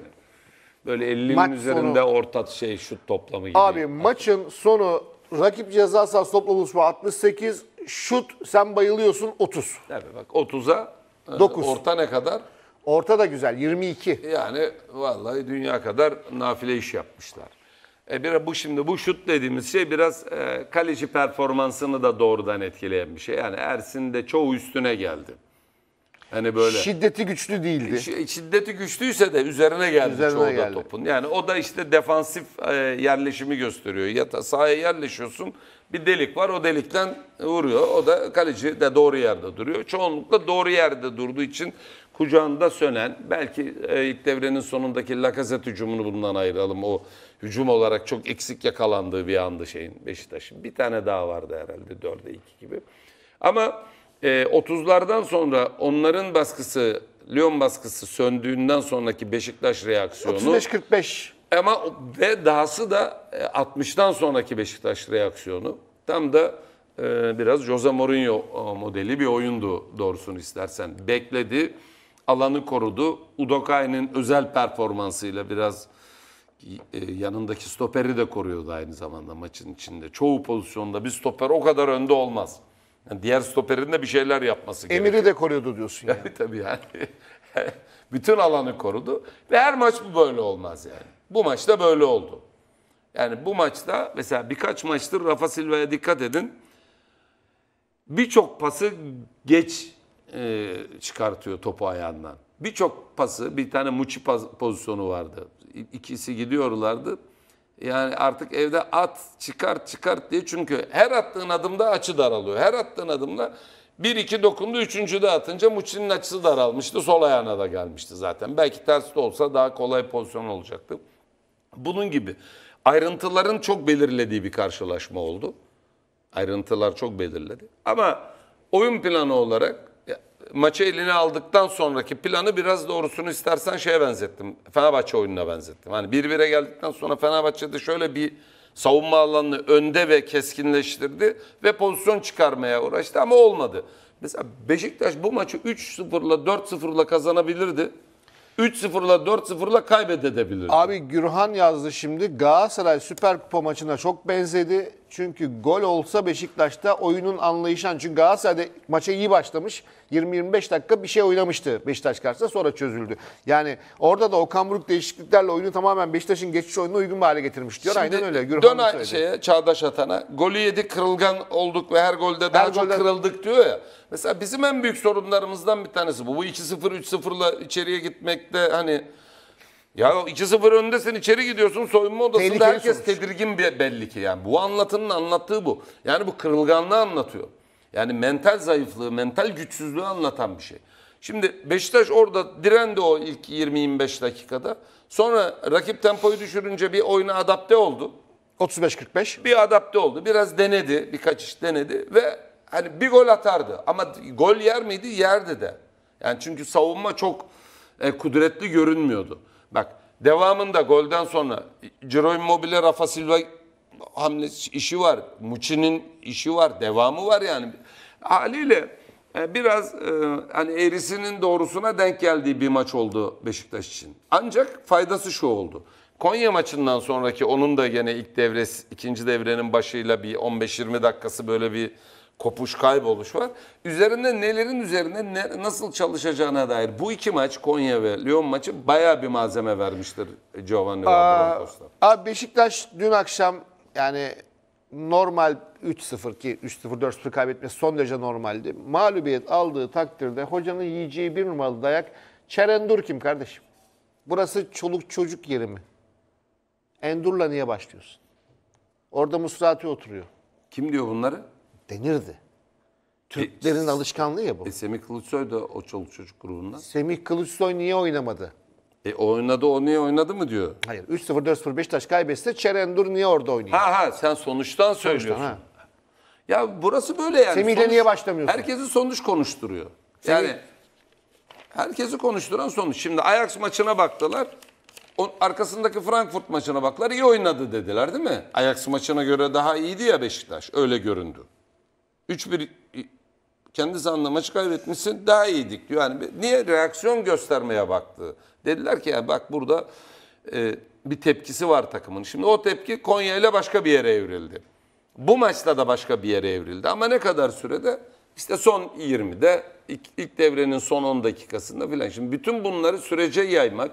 Böyle 50'nin üzerinde sonu... orta şey şut toplamı gibi. Abi maçın sonu rakip ceza sahası topla buluşma 68, şut sen bayılıyorsun 30. Tabii bak 30'a 9 e, orta ne kadar? Orta da güzel 22. Yani vallahi dünya kadar nafile iş yapmışlar. E bir bu şimdi bu şut dediğimiz şey biraz e, kaleci performansını da doğrudan etkileyen bir şey. Yani Ersin de çoğu üstüne geldi. Hani böyle. Şiddeti güçlü değildi. Şiddeti güçlüyse de üzerine geldi Üzerine çoğu da topun. Yani o da işte defansif e, yerleşimi gösteriyor. Yata, sahaya yerleşiyorsun. Bir delik var. O delikten vuruyor. O da kaleci de doğru yerde duruyor. Çoğunlukla doğru yerde durduğu için kucağında sönen belki e, ilk devrenin sonundaki Lacazette hücumunu bundan ayıralım. O hücum olarak çok eksik yakalandığı bir andı şeyin Beşiktaş'ın. Bir tane daha vardı herhalde 4'e 2 gibi. Ama e, ee, 30'lardan sonra onların baskısı, Lyon baskısı söndüğünden sonraki Beşiktaş reaksiyonu. 35-45. Ama ve dahası da 60'tan e, sonraki Beşiktaş reaksiyonu. Tam da e, biraz Jose Mourinho e, modeli bir oyundu doğrusunu istersen. Bekledi, alanı korudu. Udokai'nin özel performansıyla biraz e, yanındaki stoperi de koruyordu aynı zamanda maçın içinde. Çoğu pozisyonda bir stoper o kadar önde olmaz. Yani diğer stoperin de bir şeyler yapması gerekiyor. Emir'i de koruyordu diyorsun yani. Tabii yani. Bütün alanı korudu. Ve her maç bu böyle olmaz yani. Bu maçta böyle oldu. Yani bu maçta mesela birkaç maçtır Rafa Silva'ya dikkat edin. Birçok pası geç e, çıkartıyor topu ayağından. Birçok pası, bir tane Muçi pozisyonu vardı. İkisi gidiyorlardı. Yani artık evde at çıkar çıkar diye çünkü her attığın adımda açı daralıyor. Her attığın adımda bir iki dokundu, üçüncü de atınca Muçin'in açısı daralmıştı. Sol ayağına da gelmişti zaten. Belki ters de olsa daha kolay pozisyon olacaktı. Bunun gibi ayrıntıların çok belirlediği bir karşılaşma oldu. Ayrıntılar çok belirledi. Ama oyun planı olarak maçı eline aldıktan sonraki planı biraz doğrusunu istersen şeye benzettim. Fenerbahçe oyununa benzettim. Hani bir 1e geldikten sonra Fenerbahçe'de şöyle bir savunma alanını önde ve keskinleştirdi ve pozisyon çıkarmaya uğraştı ama olmadı. Mesela Beşiktaş bu maçı 3-0'la 4-0'la kazanabilirdi. 3-0'la 4-0'la kaybedebilirdi. Abi Gürhan yazdı şimdi Galatasaray Süper Kupa maçına çok benzedi. Çünkü gol olsa Beşiktaş'ta oyunun anlayışan. Çünkü Galatasaray'da maça iyi başlamış. 20-25 dakika bir şey oynamıştı Beşiktaş karşısında sonra çözüldü. Yani orada da Okan Buruk değişikliklerle oyunu tamamen Beşiktaş'ın geçiş oyununa uygun bir hale getirmiş diyor. Şimdi Aynen öyle. Gürhan dön söyledi. şeye, Çağdaş Atan'a. Golü yedik kırılgan olduk ve her golde her daha golden... çok kırıldık diyor ya. Mesela bizim en büyük sorunlarımızdan bir tanesi bu. Bu 2-0 3-0'la içeriye gitmekte hani ya 2-0 öndesin içeri gidiyorsun soyunma odasında herkes sonuç. tedirgin belli ki yani. Bu anlatının anlattığı bu. Yani bu kırılganlığı anlatıyor. Yani mental zayıflığı, mental güçsüzlüğü anlatan bir şey. Şimdi Beşiktaş orada direndi o ilk 20-25 dakikada. Sonra rakip tempoyu düşürünce bir oyuna adapte oldu. 35-45. Bir adapte oldu. Biraz denedi. Birkaç iş denedi ve hani bir gol atardı. Ama gol yer miydi? Yerdi de. Yani çünkü savunma çok e, kudretli görünmüyordu. Bak devamında golden sonra Ciro Immobile, Rafa Silva hamlesi işi var. Muçi'nin işi var. Devamı var yani. Haliyle e, biraz hani e, eğrisinin doğrusuna denk geldiği bir maç oldu Beşiktaş için. Ancak faydası şu oldu. Konya maçından sonraki onun da yine ilk devre, ikinci devrenin başıyla bir 15-20 dakikası böyle bir kopuş kayboluş var. Üzerinde nelerin üzerinde ne, nasıl çalışacağına dair bu iki maç Konya ve Lyon maçı baya bir malzeme vermiştir Giovanni Broncos'ta. Abi Beşiktaş dün akşam yani normal 3-0 ki 3-0 4-0 kaybetmesi son derece normaldi. Mağlubiyet aldığı takdirde hocanın yiyeceği bir numaralı dayak Çerendur kim kardeşim? Burası çoluk çocuk yeri mi? Endur'la niye başlıyorsun? Orada Musrati oturuyor. Kim diyor bunları? denirdi. Türklerin e, alışkanlığı ya bu. E, Semih Kılıçsoy da o çoluk çocuk grubunda. Semih Kılıçsoy niye oynamadı? E oynadı o niye oynadı mı diyor. Hayır 3-0 4-0 Beşiktaş kaybetse Çerendur niye orada oynuyor? Ha ha sen sonuçtan söylüyorsun. Sonuçtan, ha. Ya burası böyle yani. Semih'le niye başlamıyorsun? Herkesi sonuç konuşturuyor. Semih... Yani herkesi konuşturan sonuç. Şimdi Ajax maçına baktılar. O, arkasındaki Frankfurt maçına baktılar. İyi oynadı dediler değil mi? Ajax maçına göre daha iyiydi ya Beşiktaş. Öyle göründü. Üç bir kendisi anla kaybetmişsin daha iyiydik diyor. Yani niye reaksiyon göstermeye baktı. Dediler ki ya bak burada e, bir tepkisi var takımın. Şimdi o tepki Konya ile başka bir yere evrildi. Bu maçta da başka bir yere evrildi ama ne kadar sürede? İşte son 20'de ilk, ilk devrenin son 10 dakikasında filan. Şimdi bütün bunları sürece yaymak,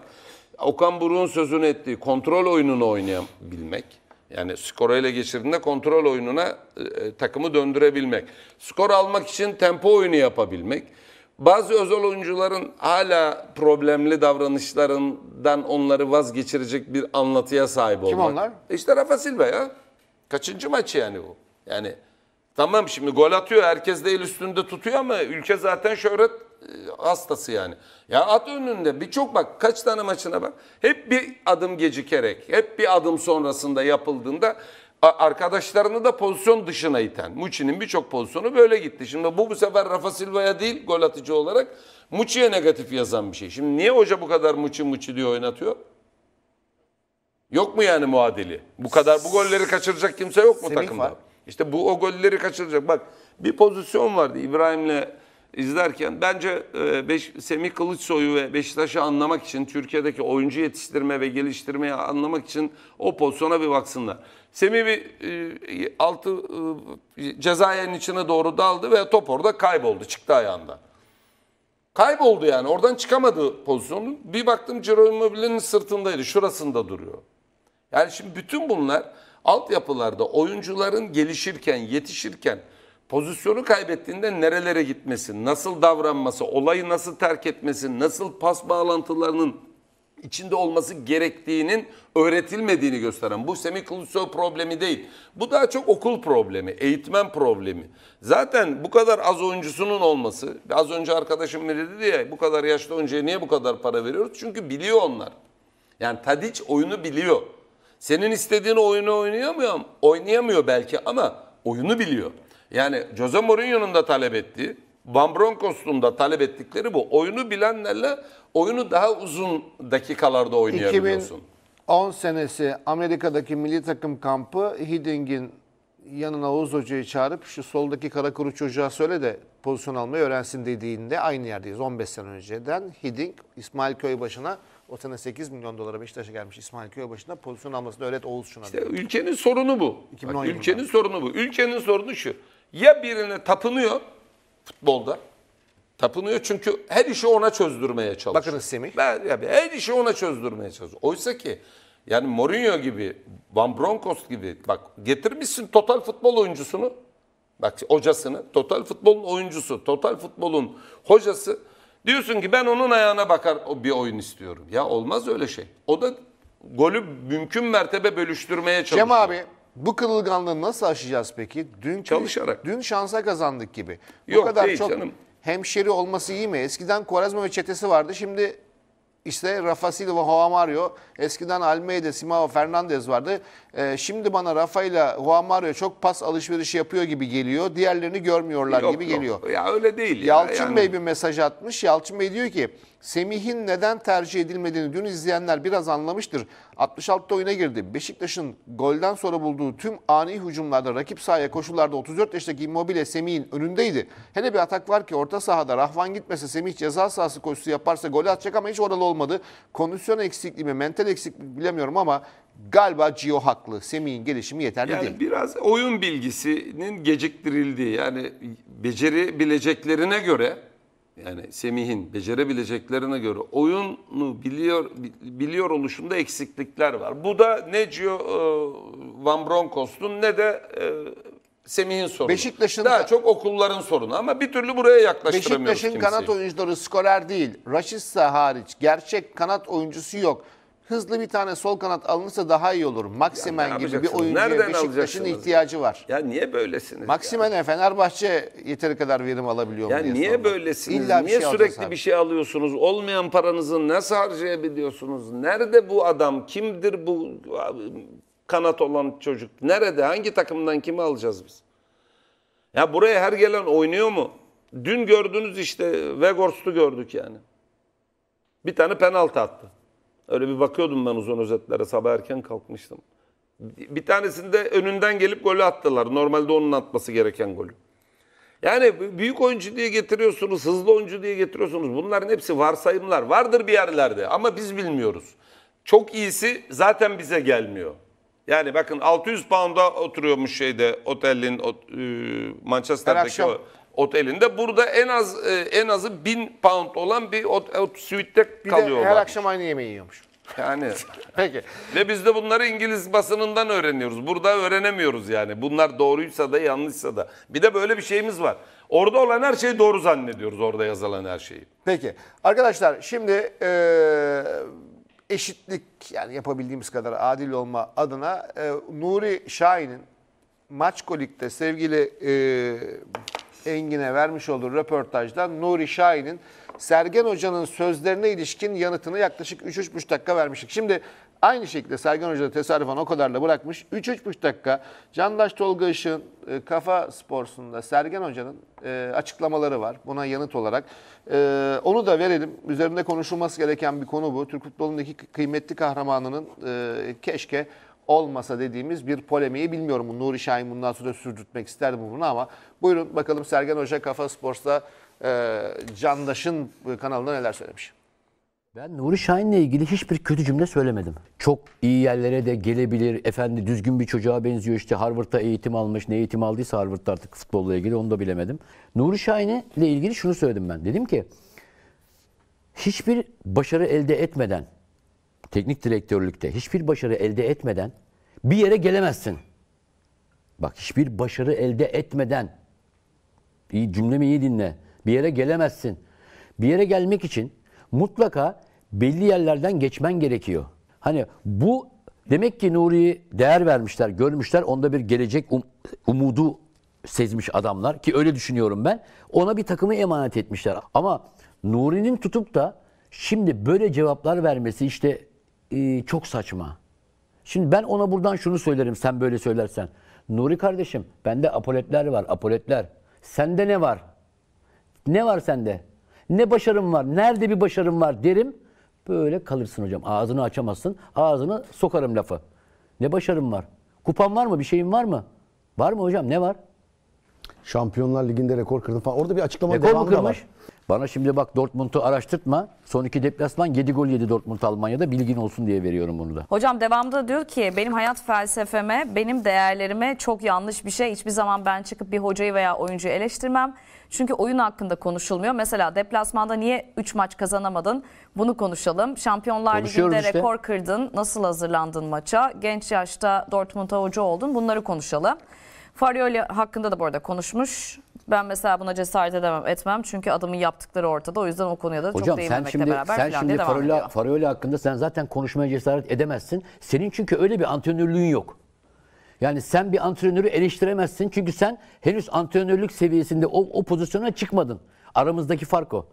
Okan Buruk'un sözünü ettiği kontrol oyununu oynayabilmek, yani skoru ele geçirdiğinde kontrol oyununa e, e, takımı döndürebilmek. Skor almak için tempo oyunu yapabilmek. Bazı özel oyuncuların hala problemli davranışlarından onları vazgeçirecek bir anlatıya sahip olmak. Kim onlar? İşte Rafa Silva ya. Kaçıncı maçı yani bu? Yani tamam şimdi gol atıyor herkes değil üstünde tutuyor ama ülke zaten şöhret e, hastası yani. Ya at önünde birçok bak kaç tane maçına bak. Hep bir adım gecikerek, hep bir adım sonrasında yapıldığında arkadaşlarını da pozisyon dışına iten. Muçi'nin birçok pozisyonu böyle gitti. Şimdi bu bu sefer Rafa Silva'ya değil gol atıcı olarak Muçi'ye negatif yazan bir şey. Şimdi niye hoca bu kadar Muçi Muçi diye oynatıyor? Yok mu yani muadili? Bu kadar bu golleri kaçıracak kimse yok mu Semih takımda? Var. İşte bu o golleri kaçıracak. Bak bir pozisyon vardı İbrahim'le izlerken bence e, beş, Semih Kılıçsoy'u ve Beşiktaş'ı anlamak için Türkiye'deki oyuncu yetiştirme ve geliştirmeyi anlamak için o pozisyona bir baksınlar. Semih bir e, altı e, cezayenin içine doğru daldı ve top orada kayboldu çıktı ayağında. Kayboldu yani oradan çıkamadı pozisyonu. Bir baktım Ciro Immobile'nin sırtındaydı şurasında duruyor. Yani şimdi bütün bunlar altyapılarda oyuncuların gelişirken yetişirken pozisyonu kaybettiğinde nerelere gitmesi, nasıl davranması, olayı nasıl terk etmesi, nasıl pas bağlantılarının içinde olması gerektiğinin öğretilmediğini gösteren bu Semih Kılıçsoy problemi değil. Bu daha çok okul problemi, eğitmen problemi. Zaten bu kadar az oyuncusunun olması, az önce arkadaşım biri dedi ya bu kadar yaşlı oyuncuya niye bu kadar para veriyoruz? Çünkü biliyor onlar. Yani Tadic oyunu biliyor. Senin istediğin oyunu oynayamıyor, oynayamıyor belki ama oyunu biliyor. Yani Jose Mourinho'nun da talep ettiği, Van Bronckhorst'un da talep ettikleri bu. Oyunu bilenlerle oyunu daha uzun dakikalarda oynayabiliyorsun. 2010 senesi Amerika'daki milli takım kampı Hidding'in yanına Oğuz Hoca'yı çağırıp şu soldaki kara kuru çocuğa söyle de pozisyon almayı öğrensin dediğinde aynı yerdeyiz. 15 sene önceden Hiddink İsmail başına o sene 8 milyon dolara Beşiktaş'a gelmiş İsmail Köybaşı'na pozisyon almasını öğret Oğuz şuna. İşte ülkenin sorunu bu. Bak, ülkenin sorunu bu. Ülkenin sorunu şu ya birine tapınıyor futbolda. Tapınıyor çünkü her işi ona çözdürmeye çalışıyor. Bakın Semih. Ben, yani her işi ona çözdürmeye çalışıyor. Oysa ki yani Mourinho gibi, Van Broncos gibi bak getirmişsin total futbol oyuncusunu. Bak hocasını, total futbolun oyuncusu, total futbolun hocası. Diyorsun ki ben onun ayağına bakar bir oyun istiyorum. Ya olmaz öyle şey. O da golü mümkün mertebe bölüştürmeye çalışıyor. Cem abi bu kırılganlığı nasıl aşacağız peki? Dün Çalışarak. Dün şansa kazandık gibi. Yok, kadar değil çok canım. hemşeri olması iyi mi? Eskiden Quaresma ve çetesi vardı. Şimdi işte Rafa Silva, Juan Mario, eskiden Almeida, Simao, Fernandez vardı. Ee, şimdi bana Rafa ile Juan Mario çok pas alışverişi yapıyor gibi geliyor. Diğerlerini görmüyorlar Yok, gibi yok. geliyor. Ya öyle değil ya. Yalçın yani. Bey bir mesaj atmış. Yalçın Bey diyor ki Semih'in neden tercih edilmediğini dün izleyenler biraz anlamıştır. 66'da oyuna girdi. Beşiktaş'ın golden sonra bulduğu tüm ani hücumlarda rakip sahaya koşullarda 34 yaşındaki Immobile Semih'in önündeydi. Hele bir atak var ki orta sahada Rahvan gitmese Semih ceza sahası koşusu yaparsa gol atacak ama hiç oralı olmadı. Kondisyon eksikliği mi, mental eksiklik bilemiyorum ama galiba Gio haklı. Semih'in gelişimi yeterli yani değil. Biraz oyun bilgisinin geciktirildiği yani beceri bileceklerine göre yani Semih'in becerebileceklerine göre oyunu biliyor biliyor oluşunda eksiklikler var. Bu da ne Gio e, Van Bronckhorst'un ne de e, Semih'in sorunu. Beşiktaş'ın daha çok okulların sorunu ama bir türlü buraya yaklaştıramıyoruz Beşiktaş'ın kanat oyuncuları skorer değil. Raşitsa hariç gerçek kanat oyuncusu yok hızlı bir tane sol kanat alınırsa daha iyi olur. Maksimen gibi bir oyuncuya Beşiktaş'ın ihtiyacı var. Ya niye böylesiniz? Maksimen yani? Fennerbahçe yeteri kadar verim alabiliyor mu? Ya niye sormak. böylesiniz? İlla niye şey sürekli bir şey alıyorsunuz? Olmayan paranızı nasıl harcayabiliyorsunuz? Nerede bu adam? Kimdir bu kanat olan çocuk? Nerede? Hangi takımdan kimi alacağız biz? Ya buraya her gelen oynuyor mu? Dün gördünüz işte Vegors'tu gördük yani. Bir tane penaltı attı. Öyle bir bakıyordum ben uzun özetlere sabah erken kalkmıştım. Bir tanesinde önünden gelip golü attılar. Normalde onun atması gereken golü. Yani büyük oyuncu diye getiriyorsunuz, hızlı oyuncu diye getiriyorsunuz. Bunların hepsi varsayımlar. Vardır bir yerlerde ama biz bilmiyoruz. Çok iyisi zaten bize gelmiyor. Yani bakın 600 pound'a oturuyormuş şeyde otelin o, e, Manchester'daki o otelinde. Burada en az e, en azı 1000 pound olan bir ot, e, ot, suite'de Bir de kalıyorlar. her akşam aynı yemeği yiyormuş. Yani Peki. ve biz de bunları İngiliz basınından öğreniyoruz. Burada öğrenemiyoruz yani. Bunlar doğruysa da yanlışsa da. Bir de böyle bir şeyimiz var. Orada olan her şeyi doğru zannediyoruz orada yazılan her şeyi. Peki arkadaşlar şimdi eee, eşitlik yani yapabildiğimiz kadar adil olma adına eee, Nuri Şahin'in Maçko Lig'de sevgili eee Engin'e vermiş olduğu röportajda Nuri Şahin'in Sergen Hoca'nın sözlerine ilişkin yanıtını yaklaşık 3-3,5 dakika vermiştik. Şimdi aynı şekilde Sergen Hoca da tesadüfen o kadarla bırakmış. 3-3,5 dakika Candaş Tolga Işık'ın e, Kafa Sporsu'nda Sergen Hoca'nın e, açıklamaları var buna yanıt olarak. E, onu da verelim. Üzerinde konuşulması gereken bir konu bu. Türk futbolundaki kıymetli kahramanının e, keşke olmasa dediğimiz bir polemiği bilmiyorum. Bu Nuri Şahin bundan sonra sürdürtmek ister mi bunu ama buyurun bakalım Sergen Hoca Kafa Spor'da e, Candaş'ın kanalında neler söylemiş. Ben Nuri Şahin'le ilgili hiçbir kötü cümle söylemedim. Çok iyi yerlere de gelebilir. Efendi düzgün bir çocuğa benziyor işte Harvard'da eğitim almış. Ne eğitim aldıysa Harvard'da artık futbolla ilgili onu da bilemedim. Nuri Şahin'le ilgili şunu söyledim ben. Dedim ki hiçbir başarı elde etmeden teknik direktörlükte hiçbir başarı elde etmeden bir yere gelemezsin. Bak hiçbir başarı elde etmeden iyi cümlemi iyi dinle. Bir yere gelemezsin. Bir yere gelmek için mutlaka belli yerlerden geçmen gerekiyor. Hani bu demek ki Nuri'yi değer vermişler, görmüşler. Onda bir gelecek um, umudu sezmiş adamlar ki öyle düşünüyorum ben. Ona bir takımı emanet etmişler. Ama Nuri'nin tutup da şimdi böyle cevaplar vermesi işte ee, çok saçma. Şimdi ben ona buradan şunu söylerim sen böyle söylersen. Nuri kardeşim bende apoletler var apoletler. Sende ne var? Ne var sende? Ne başarım var? Nerede bir başarım var derim. Böyle kalırsın hocam. Ağzını açamazsın. Ağzını sokarım lafı. Ne başarım var? Kupan var mı? Bir şeyin var mı? Var mı hocam? Ne var? Şampiyonlar Ligi'nde rekor kırdım falan. Orada bir açıklama rekor devamı da var. Bana şimdi bak Dortmund'u araştırtma. Son iki deplasman 7 gol yedi Dortmund Almanya'da. Bilgin olsun diye veriyorum bunu da. Hocam devamda diyor ki benim hayat felsefeme, benim değerlerime çok yanlış bir şey. Hiçbir zaman ben çıkıp bir hocayı veya oyuncuyu eleştirmem. Çünkü oyun hakkında konuşulmuyor. Mesela deplasmanda niye 3 maç kazanamadın? Bunu konuşalım. Şampiyonlar Ligi'nde işte. rekor kırdın. Nasıl hazırlandın maça? Genç yaşta Dortmund'a hoca oldun. Bunları konuşalım. Farioli hakkında da bu arada konuşmuş. Ben mesela buna cesaret edemem etmem çünkü adamın yaptıkları ortada. O yüzden o konuya da Hocam, çok değinmemekle şimdi, beraber sen şimdi Farola, Farola hakkında sen zaten konuşmaya cesaret edemezsin. Senin çünkü öyle bir antrenörlüğün yok. Yani sen bir antrenörü eleştiremezsin çünkü sen henüz antrenörlük seviyesinde o, o pozisyona çıkmadın. Aramızdaki fark o.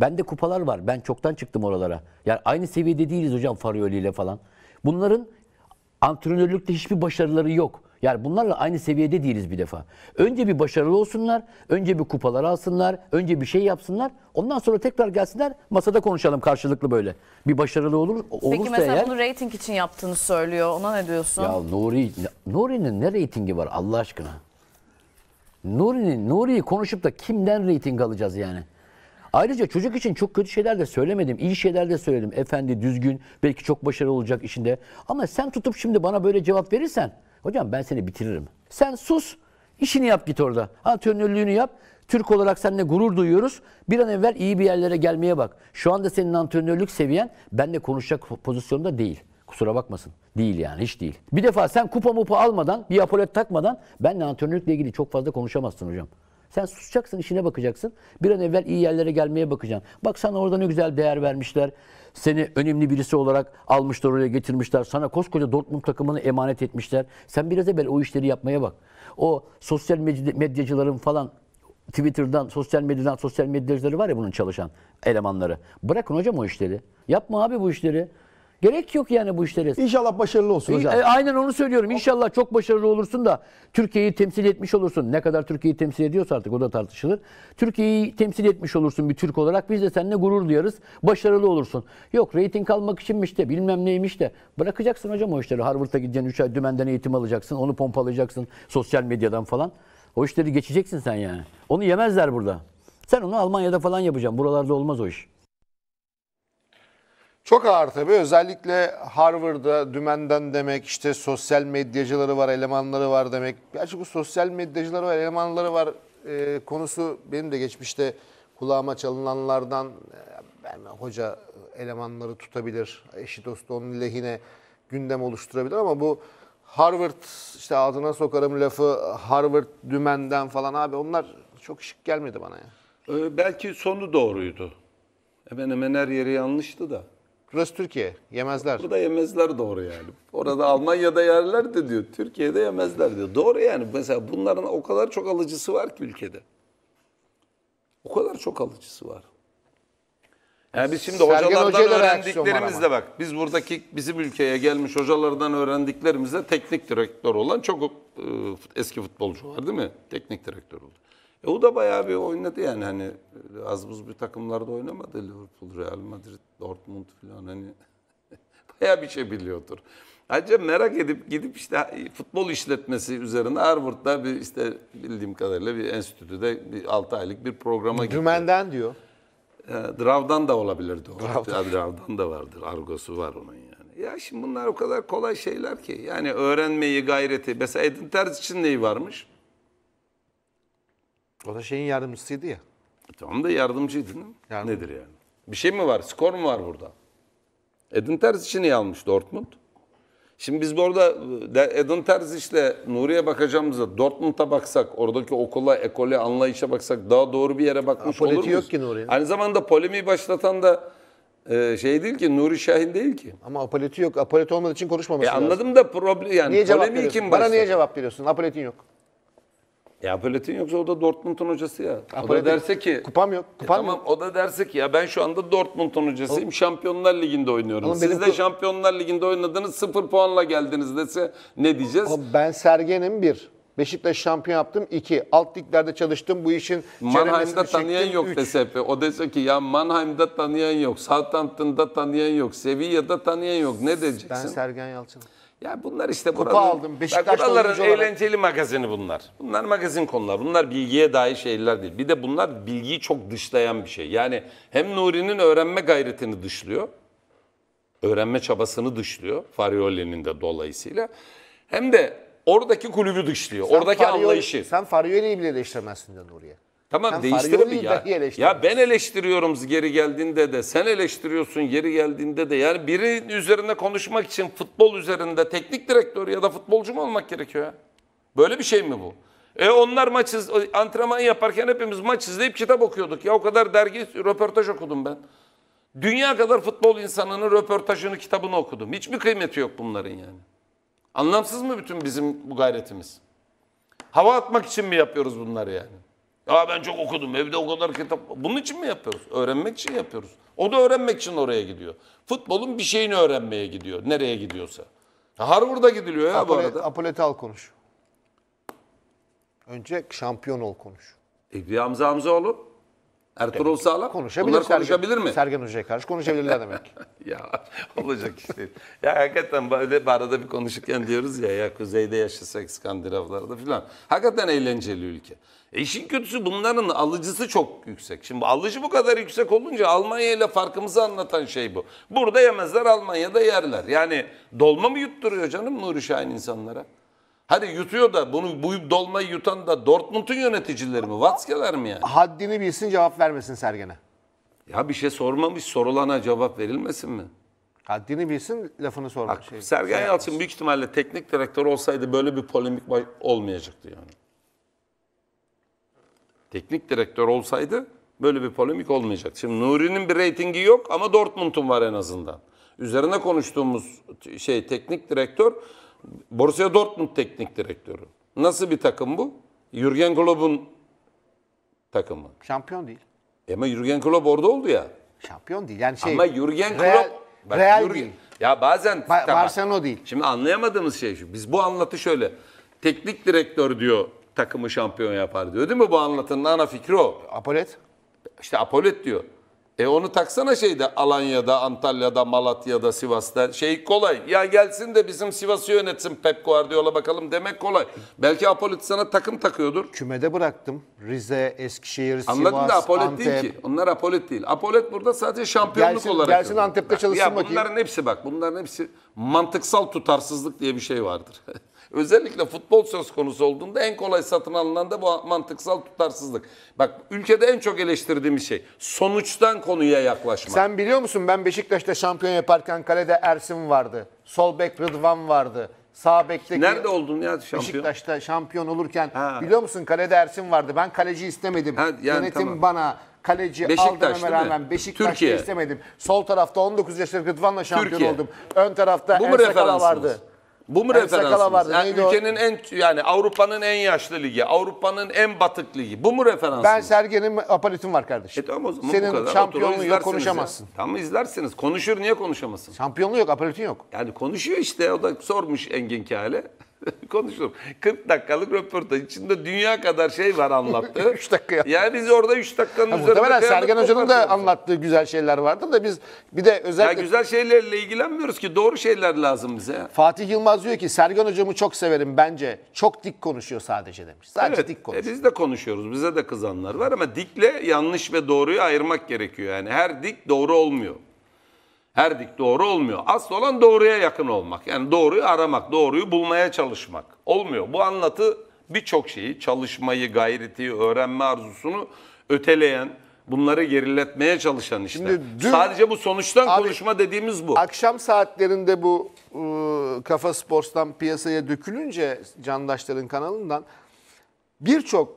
Bende kupalar var. Ben çoktan çıktım oralara. Yani aynı seviyede değiliz hocam Farioli ile falan. Bunların antrenörlükte hiçbir başarıları yok. Yani bunlarla aynı seviyede değiliz bir defa. Önce bir başarılı olsunlar, önce bir kupalar alsınlar, önce bir şey yapsınlar. Ondan sonra tekrar gelsinler masada konuşalım karşılıklı böyle. Bir başarılı olur olursa Peki mesela eğer, bunu reyting için yaptığını söylüyor. Ona ne diyorsun? Ya Nuri Nuri'nin ne reytingi var Allah aşkına? Nuri'nin Nuri'yi konuşup da kimden reyting alacağız yani? Ayrıca çocuk için çok kötü şeyler de söylemedim. İyi şeyler de söyledim. Efendi düzgün, belki çok başarılı olacak işinde. Ama sen tutup şimdi bana böyle cevap verirsen Hocam ben seni bitiririm. Sen sus, işini yap git orada. Antrenörlüğünü yap. Türk olarak seninle gurur duyuyoruz. Bir an evvel iyi bir yerlere gelmeye bak. Şu anda senin antrenörlük seviyen benle konuşacak pozisyonda değil. Kusura bakmasın. Değil yani hiç değil. Bir defa sen kupa mupa almadan, bir apolet takmadan benle antrenörlükle ilgili çok fazla konuşamazsın hocam. Sen susacaksın, işine bakacaksın. Bir an evvel iyi yerlere gelmeye bakacaksın. Bak sana orada ne güzel değer vermişler. Seni önemli birisi olarak almışlar oraya getirmişler. Sana koskoca Dortmund takımını emanet etmişler. Sen biraz evvel o işleri yapmaya bak. O sosyal medyacıların falan Twitter'dan, sosyal medyadan, sosyal medyacıları var ya bunun çalışan elemanları. Bırakın hocam o işleri. Yapma abi bu işleri. Gerek yok yani bu işlere. İnşallah başarılı olsun hocam. E, aynen onu söylüyorum. İnşallah çok başarılı olursun da Türkiye'yi temsil etmiş olursun. Ne kadar Türkiye'yi temsil ediyorsa artık o da tartışılır. Türkiye'yi temsil etmiş olursun bir Türk olarak. Biz de seninle gurur duyarız. Başarılı olursun. Yok reyting almak içinmiş de bilmem neymiş de. Bırakacaksın hocam o işleri. Harvard'a gideceksin 3 ay dümenden eğitim alacaksın. Onu pompalayacaksın sosyal medyadan falan. O işleri geçeceksin sen yani. Onu yemezler burada. Sen onu Almanya'da falan yapacaksın. Buralarda olmaz o iş. Çok ağır tabii. Özellikle Harvard'da dümenden demek, işte sosyal medyacıları var, elemanları var demek. Gerçi bu sosyal medyacıları var, elemanları var e, konusu benim de geçmişte kulağıma çalınanlardan e, yani hoca elemanları tutabilir, eşi dostu onun lehine gündem oluşturabilir ama bu Harvard işte ağzına sokarım lafı Harvard dümenden falan abi onlar çok şık gelmedi bana ya. Ee, belki sonu doğruydu. Hemen hemen her yeri yanlıştı da. Burası Türkiye. Yemezler. Burada yemezler doğru yani. Orada Almanya'da yerler de diyor. Türkiye'de yemezler diyor. Doğru yani. Mesela bunların o kadar çok alıcısı var ki ülkede. O kadar çok alıcısı var. Yani biz şimdi Sergen hocalardan öğrendiklerimizle bak. Biz buradaki bizim ülkeye gelmiş hocalardan öğrendiklerimizle teknik direktör olan çok e, eski futbolcu var değil mi? Teknik direktör oldu. E o da bayağı bir oynadı yani hani az buz bir takımlarda oynamadı Liverpool, Real Madrid, Dortmund falan hani bayağı bir şey biliyordur. Ayrıca merak edip gidip işte futbol işletmesi üzerine Harvard'da bir işte bildiğim kadarıyla bir enstitüde bir 6 aylık bir programa gitti. Dümenden diyor. E, Drav'dan da olabilirdi o. Drav'dan. da vardır. Argosu var onun yani. Ya şimdi bunlar o kadar kolay şeyler ki. Yani öğrenmeyi, gayreti. Mesela Edin Terz için neyi varmış? O da şeyin yardımcısıydı ya. E, tamam da yardımcıydı. Yardım. Nedir yani? Bir şey mi var? Skor mu var burada? Edin Terzic'i niye almış Dortmund? Şimdi biz burada Edin Terzic'le Nuri'ye bakacağımızda Dortmund'a baksak, oradaki okula, ekole, anlayışa baksak daha doğru bir yere bakmış Apoleti olur muyuz? yok ki Nuri'ye. Aynı zamanda polemiği başlatan da e, şey değil ki Nuri Şahin değil ki. Ama apoleti yok. Apolet olmadığı için konuşmaması e, anladım lazım. Anladım da problem yani niye polemiği kim Bana niye cevap veriyorsun? Apoletin yok. E Apoletin yoksa o da Dortmund'un hocası ya. Apoletin, o da derse ki... Kupam yok. E, kupam e, tamam yok. o da derse ki ya ben şu anda Dortmund'un hocasıyım. Oğlum, Şampiyonlar Ligi'nde oynuyorum. Oğlum, Siz benim... de Şampiyonlar Ligi'nde oynadınız. Sıfır puanla geldiniz dese ne diyeceğiz? Oğlum, ben Sergen'im bir. Beşiktaş şampiyon yaptım iki. Alt liglerde çalıştım bu işin Mannheim'da tanıyan yok üç. dese O dese ki ya Mannheim'da tanıyan yok, Southampton'da tanıyan yok, Sevilla'da tanıyan yok. Ne diyeceksin? Ben Sergen Yalçın. Ya bunlar işte Kupa buraların, aldım. Beşiktaş buraların olarak... eğlenceli magazini bunlar. Bunlar magazin konular. Bunlar bilgiye dair şeyler değil. Bir de bunlar bilgiyi çok dışlayan bir şey. Yani hem Nuri'nin öğrenme gayretini dışlıyor. Öğrenme çabasını dışlıyor. Farioli'nin de dolayısıyla. Hem de oradaki kulübü dışlıyor. Sen oradaki Farioli, anlayışı. Sen Farioli'yi bile değiştiremezsin de Nuri'ye. Tamam sen değiştirelim ya. Ya ben eleştiriyorum geri geldiğinde de sen eleştiriyorsun geri geldiğinde de. Yani biri üzerinde konuşmak için futbol üzerinde teknik direktör ya da futbolcu mu olmak gerekiyor Böyle bir şey mi bu? E onlar maç iz, antrenman yaparken hepimiz maç izleyip kitap okuyorduk. Ya o kadar dergi röportaj okudum ben. Dünya kadar futbol insanının röportajını, kitabını okudum. Hiçbir kıymeti yok bunların yani. Anlamsız mı bütün bizim bu gayretimiz? Hava atmak için mi yapıyoruz bunları yani? Ya ben çok okudum. Evde o kadar kitap. Bunun için mi yapıyoruz? Öğrenmek için yapıyoruz. O da öğrenmek için oraya gidiyor. Futbolun bir şeyini öğrenmeye gidiyor. Nereye gidiyorsa. Harvard'a gidiliyor ya Apole, bu arada. Apoletal konuş. Önce şampiyon ol konuş. E, Hamza Hamzaoğlu Ertuğrul demek. Sağlam. Konuşabilir. Bunlar Sergen, konuşabilir mi? Sergen Hoca'ya karşı konuşabilirler demek. ya olacak işte. Ya hakikaten böyle arada bir konuşurken diyoruz ya ya kuzeyde yaşasak İskandinavlarda filan. Hakikaten eğlenceli ülke. E işin kötüsü bunların alıcısı çok yüksek. Şimdi alıcı bu kadar yüksek olunca Almanya ile farkımızı anlatan şey bu. Burada yemezler Almanya'da yerler. Yani dolma mı yutturuyor canım Nuri Şahin insanlara? Hadi yutuyor da bunu bu dolmayı yutan da Dortmund'un yöneticileri mi? Vatskalar mı yani? Haddini bilsin cevap vermesin Sergen'e. Ya bir şey sormamış sorulana cevap verilmesin mi? Haddini bilsin lafını sorma. şey, Sergen şey Yalçın büyük ihtimalle teknik direktör olsaydı böyle bir polemik olmayacaktı yani. Teknik direktör olsaydı böyle bir polemik olmayacak. Şimdi Nuri'nin bir reytingi yok ama Dortmund'un var en azından. Üzerine konuştuğumuz şey teknik direktör Borussia Dortmund teknik direktörü. Nasıl bir takım bu? Jürgen Klopp'un takımı. Şampiyon değil. E ama Jürgen Klopp orada oldu ya. Şampiyon değil. Yani şey, Ama Jürgen Real, Klopp... Bak, Real Jürgen, değil. Ya bazen... Ba tamam. Barcelona değil. Şimdi anlayamadığımız şey şu. Biz bu anlatı şöyle. Teknik direktör diyor takımı şampiyon yapar diyor. Değil mi bu anlatının ana fikri o? Apolet. İşte Apolet diyor. E onu taksana şeyde Alanya'da, Antalya'da, Malatya'da, Sivas'ta. Şey kolay. Ya gelsin de bizim Sivas'ı yönetsin Pep Guardiola bakalım demek kolay. Belki Apolit sana takım takıyordur. Kümede bıraktım. Rize, Eskişehir, Sivas, Antep. Anladın da Apolit Antep. değil ki. Onlar Apolit değil. Apolit burada sadece şampiyonluk gelsin, olarak. Gelsin Antep'te çalışsın ya bakayım. Bunların hepsi bak bunların hepsi mantıksal tutarsızlık diye bir şey vardır. Özellikle futbol söz konusu olduğunda en kolay satın alınan da bu mantıksal tutarsızlık. Bak ülkede en çok eleştirdiğim şey sonuçtan konuya yaklaşma. Sen biliyor musun ben Beşiktaş'ta şampiyon yaparken kalede Ersin vardı. Sol bek Rıdvan vardı. Sağ bekteki Nerede oldun ya şampiyon? Beşiktaş'ta şampiyon olurken ha. biliyor musun kalede Ersin vardı. Ben kaleci istemedim. Ha, yani Yönetim tamam. bana kaleci Beşiktaş, aldığıma rağmen Beşiktaş'ta istemedim. Sol tarafta 19 yaşındaki Rıdvan'la şampiyon Türkiye. oldum. Ön tarafta Bu Ensakala vardı. Bu mu referans? Yani ülkenin o? en yani Avrupa'nın en yaşlı ligi, Avrupa'nın en batık ligi. Bu mu referans? Ben Sergen'in apolitim var kardeşim. E tamam o zaman Senin kadar. şampiyonluğu yok konuşamazsın. Ya. Tamam izlersiniz. Konuşur niye konuşamazsın? Şampiyonluğu yok, apolitim yok. Yani konuşuyor işte. O da sormuş Engin Kale. konuştum. 40 dakikalık röportaj içinde dünya kadar şey var anlattı. 3 dakika. Yani biz orada 3 dakikanın üzerinde... Muhtemelen Sergen Hoca'nın da anlattığı güzel şeyler vardı da biz bir de özellikle... Ya güzel şeylerle ilgilenmiyoruz ki doğru şeyler lazım bize. Fatih Yılmaz diyor ki Sergen Hocamı çok severim bence. Çok dik konuşuyor sadece demiş. Sadece evet, dik e, konuşuyor. E biz de konuşuyoruz. Bize de kızanlar var ama dikle yanlış ve doğruyu ayırmak gerekiyor. Yani her dik doğru olmuyor. Her dik doğru olmuyor. Asıl olan doğruya yakın olmak. Yani doğruyu aramak, doğruyu bulmaya çalışmak. Olmuyor. Bu anlatı birçok şeyi, çalışmayı, gayreti, öğrenme arzusunu öteleyen, bunları geriletmeye çalışan işte. Şimdi dün, Sadece bu sonuçtan abi, konuşma dediğimiz bu. Akşam saatlerinde bu ıı, Kafa Sports'tan piyasaya dökülünce Candaşların kanalından birçok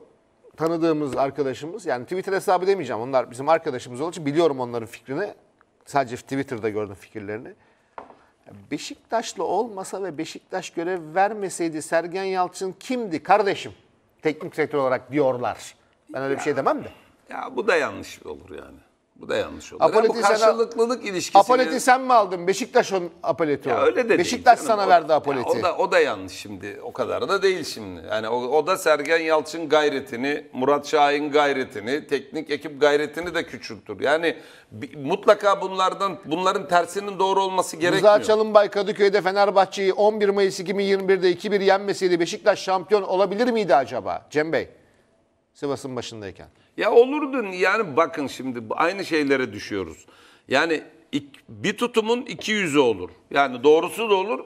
tanıdığımız arkadaşımız yani Twitter hesabı demeyeceğim onlar bizim arkadaşımız olduğu için biliyorum onların fikrini Sadece Twitter'da gördüm fikirlerini. Beşiktaşlı olmasa ve Beşiktaş görev vermeseydi Sergen Yalçın kimdi kardeşim? Teknik direktör olarak diyorlar. Ben öyle ya, bir şey demem de. Ya bu da yanlış olur yani. Bu da yanlış olur. Apaleti bu karşılıklılık sana, ilişkisini... Apaleti sen mi aldın? Beşiktaş onun apaleti ya Öyle de Beşiktaş değil, sana o, verdi apaleti. o, da, o da yanlış şimdi. O kadar da değil şimdi. Yani o, o da Sergen Yalçın gayretini, Murat Şahin gayretini, teknik ekip gayretini de küçültür. Yani bir, mutlaka bunlardan bunların tersinin doğru olması gerekmiyor. Rıza Çalınbay Kadıköy'de Fenerbahçe'yi 11 Mayıs 2021'de 2-1 yenmeseydi Beşiktaş şampiyon olabilir miydi acaba Cem Bey? Sivas'ın başındayken. Ya olurdu yani bakın şimdi aynı şeylere düşüyoruz. Yani bir tutumun iki yüzü olur. Yani doğrusu da olur,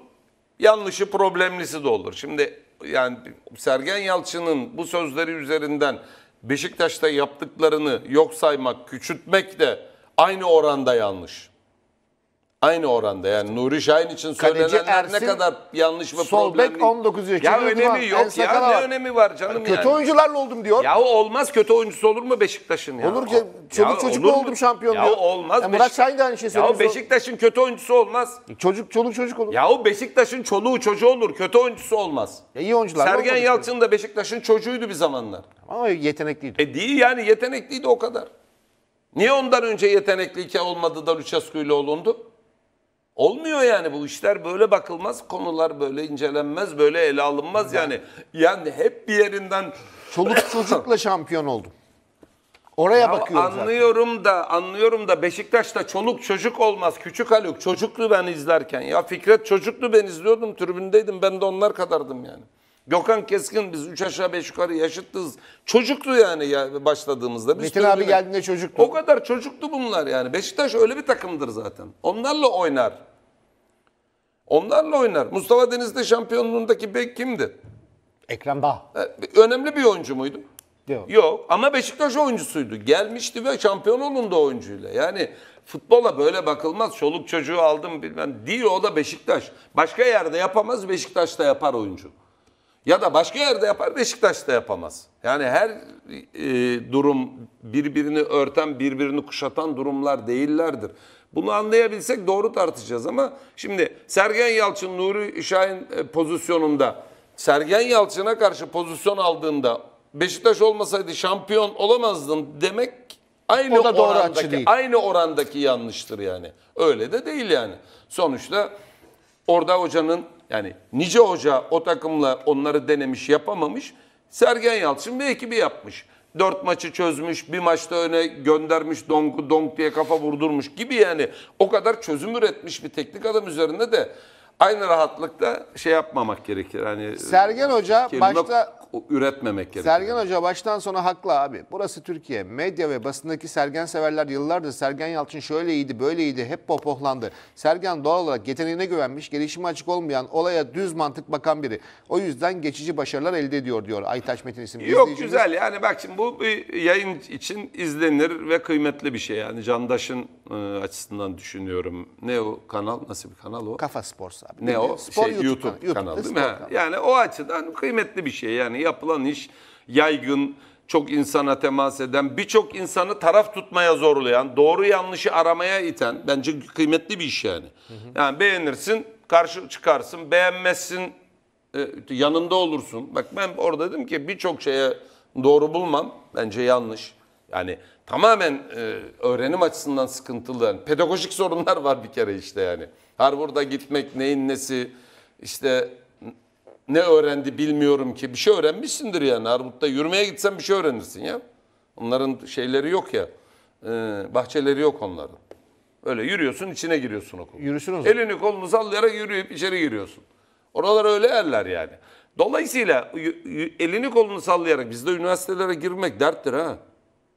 yanlışı problemlisi de olur. Şimdi yani Sergen Yalçın'ın bu sözleri üzerinden Beşiktaş'ta yaptıklarını yok saymak, küçültmek de aynı oranda yanlış. Aynı oranda yani Nuri Şahin için söylenenler ne kadar yanlış ve Sol problem bek 19 yaşında. Ya önemi yok ya ne önemi var canım Kötü yani. oyuncularla oldum diyor. Ya olmaz kötü oyuncusu olur mu Beşiktaş'ın ya? Olur ki çocuk çocuk oldum şampiyon Ya diyor. olmaz. Ya Murat Beşik- Şahin de aynı şeyi söylüyor. Ya Beşiktaş'ın kötü oyuncusu olmaz. Çocuk çoluk çocuk olur. Ya o Beşiktaş'ın çoluğu çocuğu olur. Kötü oyuncusu olmaz. Ya iyi oyuncular. Sergen Yalçın da Beşiktaş'ın çocuğuydu bir zamanlar. Ama yetenekliydi. E değil yani yetenekliydi o kadar. Niye ondan önce yetenekliyken olmadı da Lucescu ile olundu? Olmuyor yani bu işler böyle bakılmaz, konular böyle incelenmez, böyle ele alınmaz yani. Yani hep bir yerinden... Çoluk çocukla şampiyon oldum. Oraya ya bakıyorum Anlıyorum zaten. da, anlıyorum da Beşiktaş'ta çoluk çocuk olmaz. Küçük Haluk çocuklu ben izlerken. Ya Fikret çocuklu ben izliyordum, tribündeydim. Ben de onlar kadardım yani. Gökhan Keskin biz 3 aşağı 5 yukarı yaşıttız. Çocuktu yani ya başladığımızda. Biz Metin abi geldiğinde çocuktu. O kadar çocuktu bunlar yani. Beşiktaş öyle bir takımdır zaten. Onlarla oynar. Onlarla oynar. Mustafa Deniz'de şampiyonluğundaki bek kimdi? Ekrem Bağ. E, önemli bir oyuncu muydu? Yok. Yok ama Beşiktaş oyuncusuydu. Gelmişti ve şampiyon olundu oyuncuyla. Yani futbola böyle bakılmaz. Çoluk çocuğu aldım bilmem. Değil o da Beşiktaş. Başka yerde yapamaz Beşiktaş'ta yapar oyuncu. Ya da başka yerde yapar Beşiktaş'ta yapamaz. Yani her e, durum birbirini örten, birbirini kuşatan durumlar değillerdir. Bunu anlayabilsek doğru tartışacağız ama şimdi Sergen Yalçın, Nuri Şahin e, pozisyonunda Sergen Yalçın'a karşı pozisyon aldığında Beşiktaş olmasaydı şampiyon olamazdın demek aynı o da doğru orandaki değil. aynı orandaki yanlıştır yani. Öyle de değil yani. Sonuçta orada hocanın yani nice hoca o takımla onları denemiş yapamamış. Sergen Yalçın bir ekibi yapmış. Dört maçı çözmüş, bir maçta öne göndermiş, Donk donk diye kafa vurdurmuş gibi yani. O kadar çözüm üretmiş bir teknik adam üzerinde de aynı rahatlıkta şey yapmamak gerekir. Hani Sergen Hoca başta üretmemek gerekiyor. Sergen Hoca baştan sona haklı abi. Burası Türkiye. Medya ve basındaki Sergen severler yıllardır Sergen Yalçın şöyle iyiydi, böyle iyiydi hep popohlandı. Sergen doğal olarak yeteneğine güvenmiş, gelişimi açık olmayan, olaya düz mantık bakan biri. O yüzden geçici başarılar elde ediyor diyor Aytaç Metin isimli Yok güzel yani bak şimdi bu bir yayın için izlenir ve kıymetli bir şey yani Candaş'ın e, açısından düşünüyorum. Ne o kanal? Nasıl bir kanal o? Kafa Spor abi. Ne o? Spor şey, YouTube, YouTube kanalı, YouTube değil mi? Kanalı. Yani o açıdan kıymetli bir şey yani yapılan iş yaygın, çok insana temas eden, birçok insanı taraf tutmaya zorlayan, doğru yanlışı aramaya iten bence kıymetli bir iş yani. Hı hı. Yani beğenirsin, karşı çıkarsın, beğenmezsin, e, yanında olursun. Bak ben orada dedim ki birçok şeye doğru bulmam bence yanlış. Yani tamamen e, öğrenim açısından sıkıntılı. Yani pedagojik sorunlar var bir kere işte yani. Harvard'a gitmek neyin nesi işte ne öğrendi bilmiyorum ki. Bir şey öğrenmişsindir yani. Armut'ta yürümeye gitsen bir şey öğrenirsin ya. Onların şeyleri yok ya. E, bahçeleri yok onların. Öyle yürüyorsun içine giriyorsun okul. Yürüsün o zaman. Elini kolunu sallayarak yürüyüp içeri giriyorsun. Oralar öyle yerler yani. Dolayısıyla elini kolunu sallayarak bizde üniversitelere girmek derttir ha.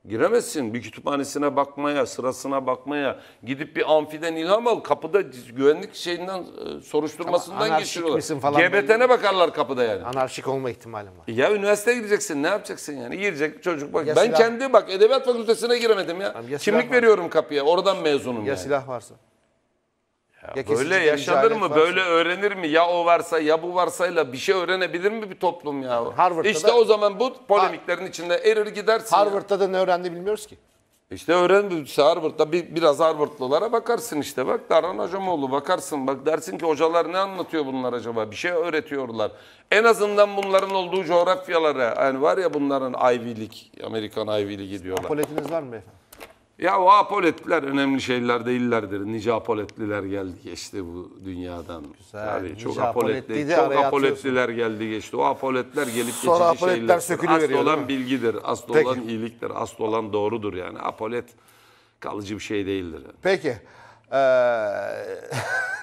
Giremezsin bir kütüphanesine bakmaya, sırasına bakmaya, gidip bir amfiden ilham al. Kapıda güvenlik şeyinden e, soruşturmasından tamam, geçiriyorlar. Falan GBT'ne bakarlar kapıda yani. Anarşik olma ihtimalim var. Ya üniversiteye gideceksin ne yapacaksın yani? Girecek çocuk bak. Ya ben silah... kendi bak edebiyat fakültesine giremedim ya. ya Kimlik var. veriyorum kapıya oradan mezunum ya yani. Ya silah varsa. Ya ya böyle yaşanır mı? Varsa. Böyle öğrenir mi? Ya o varsa ya bu varsayla bir şey öğrenebilir mi bir toplum ya? Harvard'da işte da, o zaman bu polemiklerin içinde erir gidersin. Harvard'da ya. da ne öğrendi bilmiyoruz ki. İşte öğrenmişse Harvard'da bir, biraz Harvardlılara bakarsın işte bak Darhan Hacamoğlu bakarsın bak dersin ki hocalar ne anlatıyor bunlar acaba bir şey öğretiyorlar. En azından bunların olduğu coğrafyalara yani var ya bunların Ivy League Amerikan Ivy League diyorlar. Apoletiniz var mı efendim? Ya o apoletler önemli şeyler değillerdir. Nice apoletliler geldi geçti bu dünyadan. Güzel. Tabii, çok nice apoletli, çok apoletliler geldi geçti. O apoletler gelip Sonra geçici apoletler şeyler. Asıl olan bilgidir, asıl olan iyiliktir, asıl olan doğrudur yani. Apolet kalıcı bir şey değildir. Yani. Peki. Ee,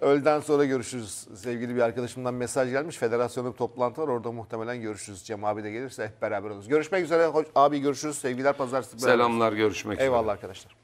öğleden sonra görüşürüz. Sevgili bir arkadaşımdan mesaj gelmiş. Federasyonda toplantı var. Orada muhtemelen görüşürüz. Cem abi de gelirse hep beraber oluruz. Görüşmek üzere. Abi görüşürüz. Sevgiler pazartesi. Selamlar. Görüşmek Eyvallah üzere. Eyvallah arkadaşlar.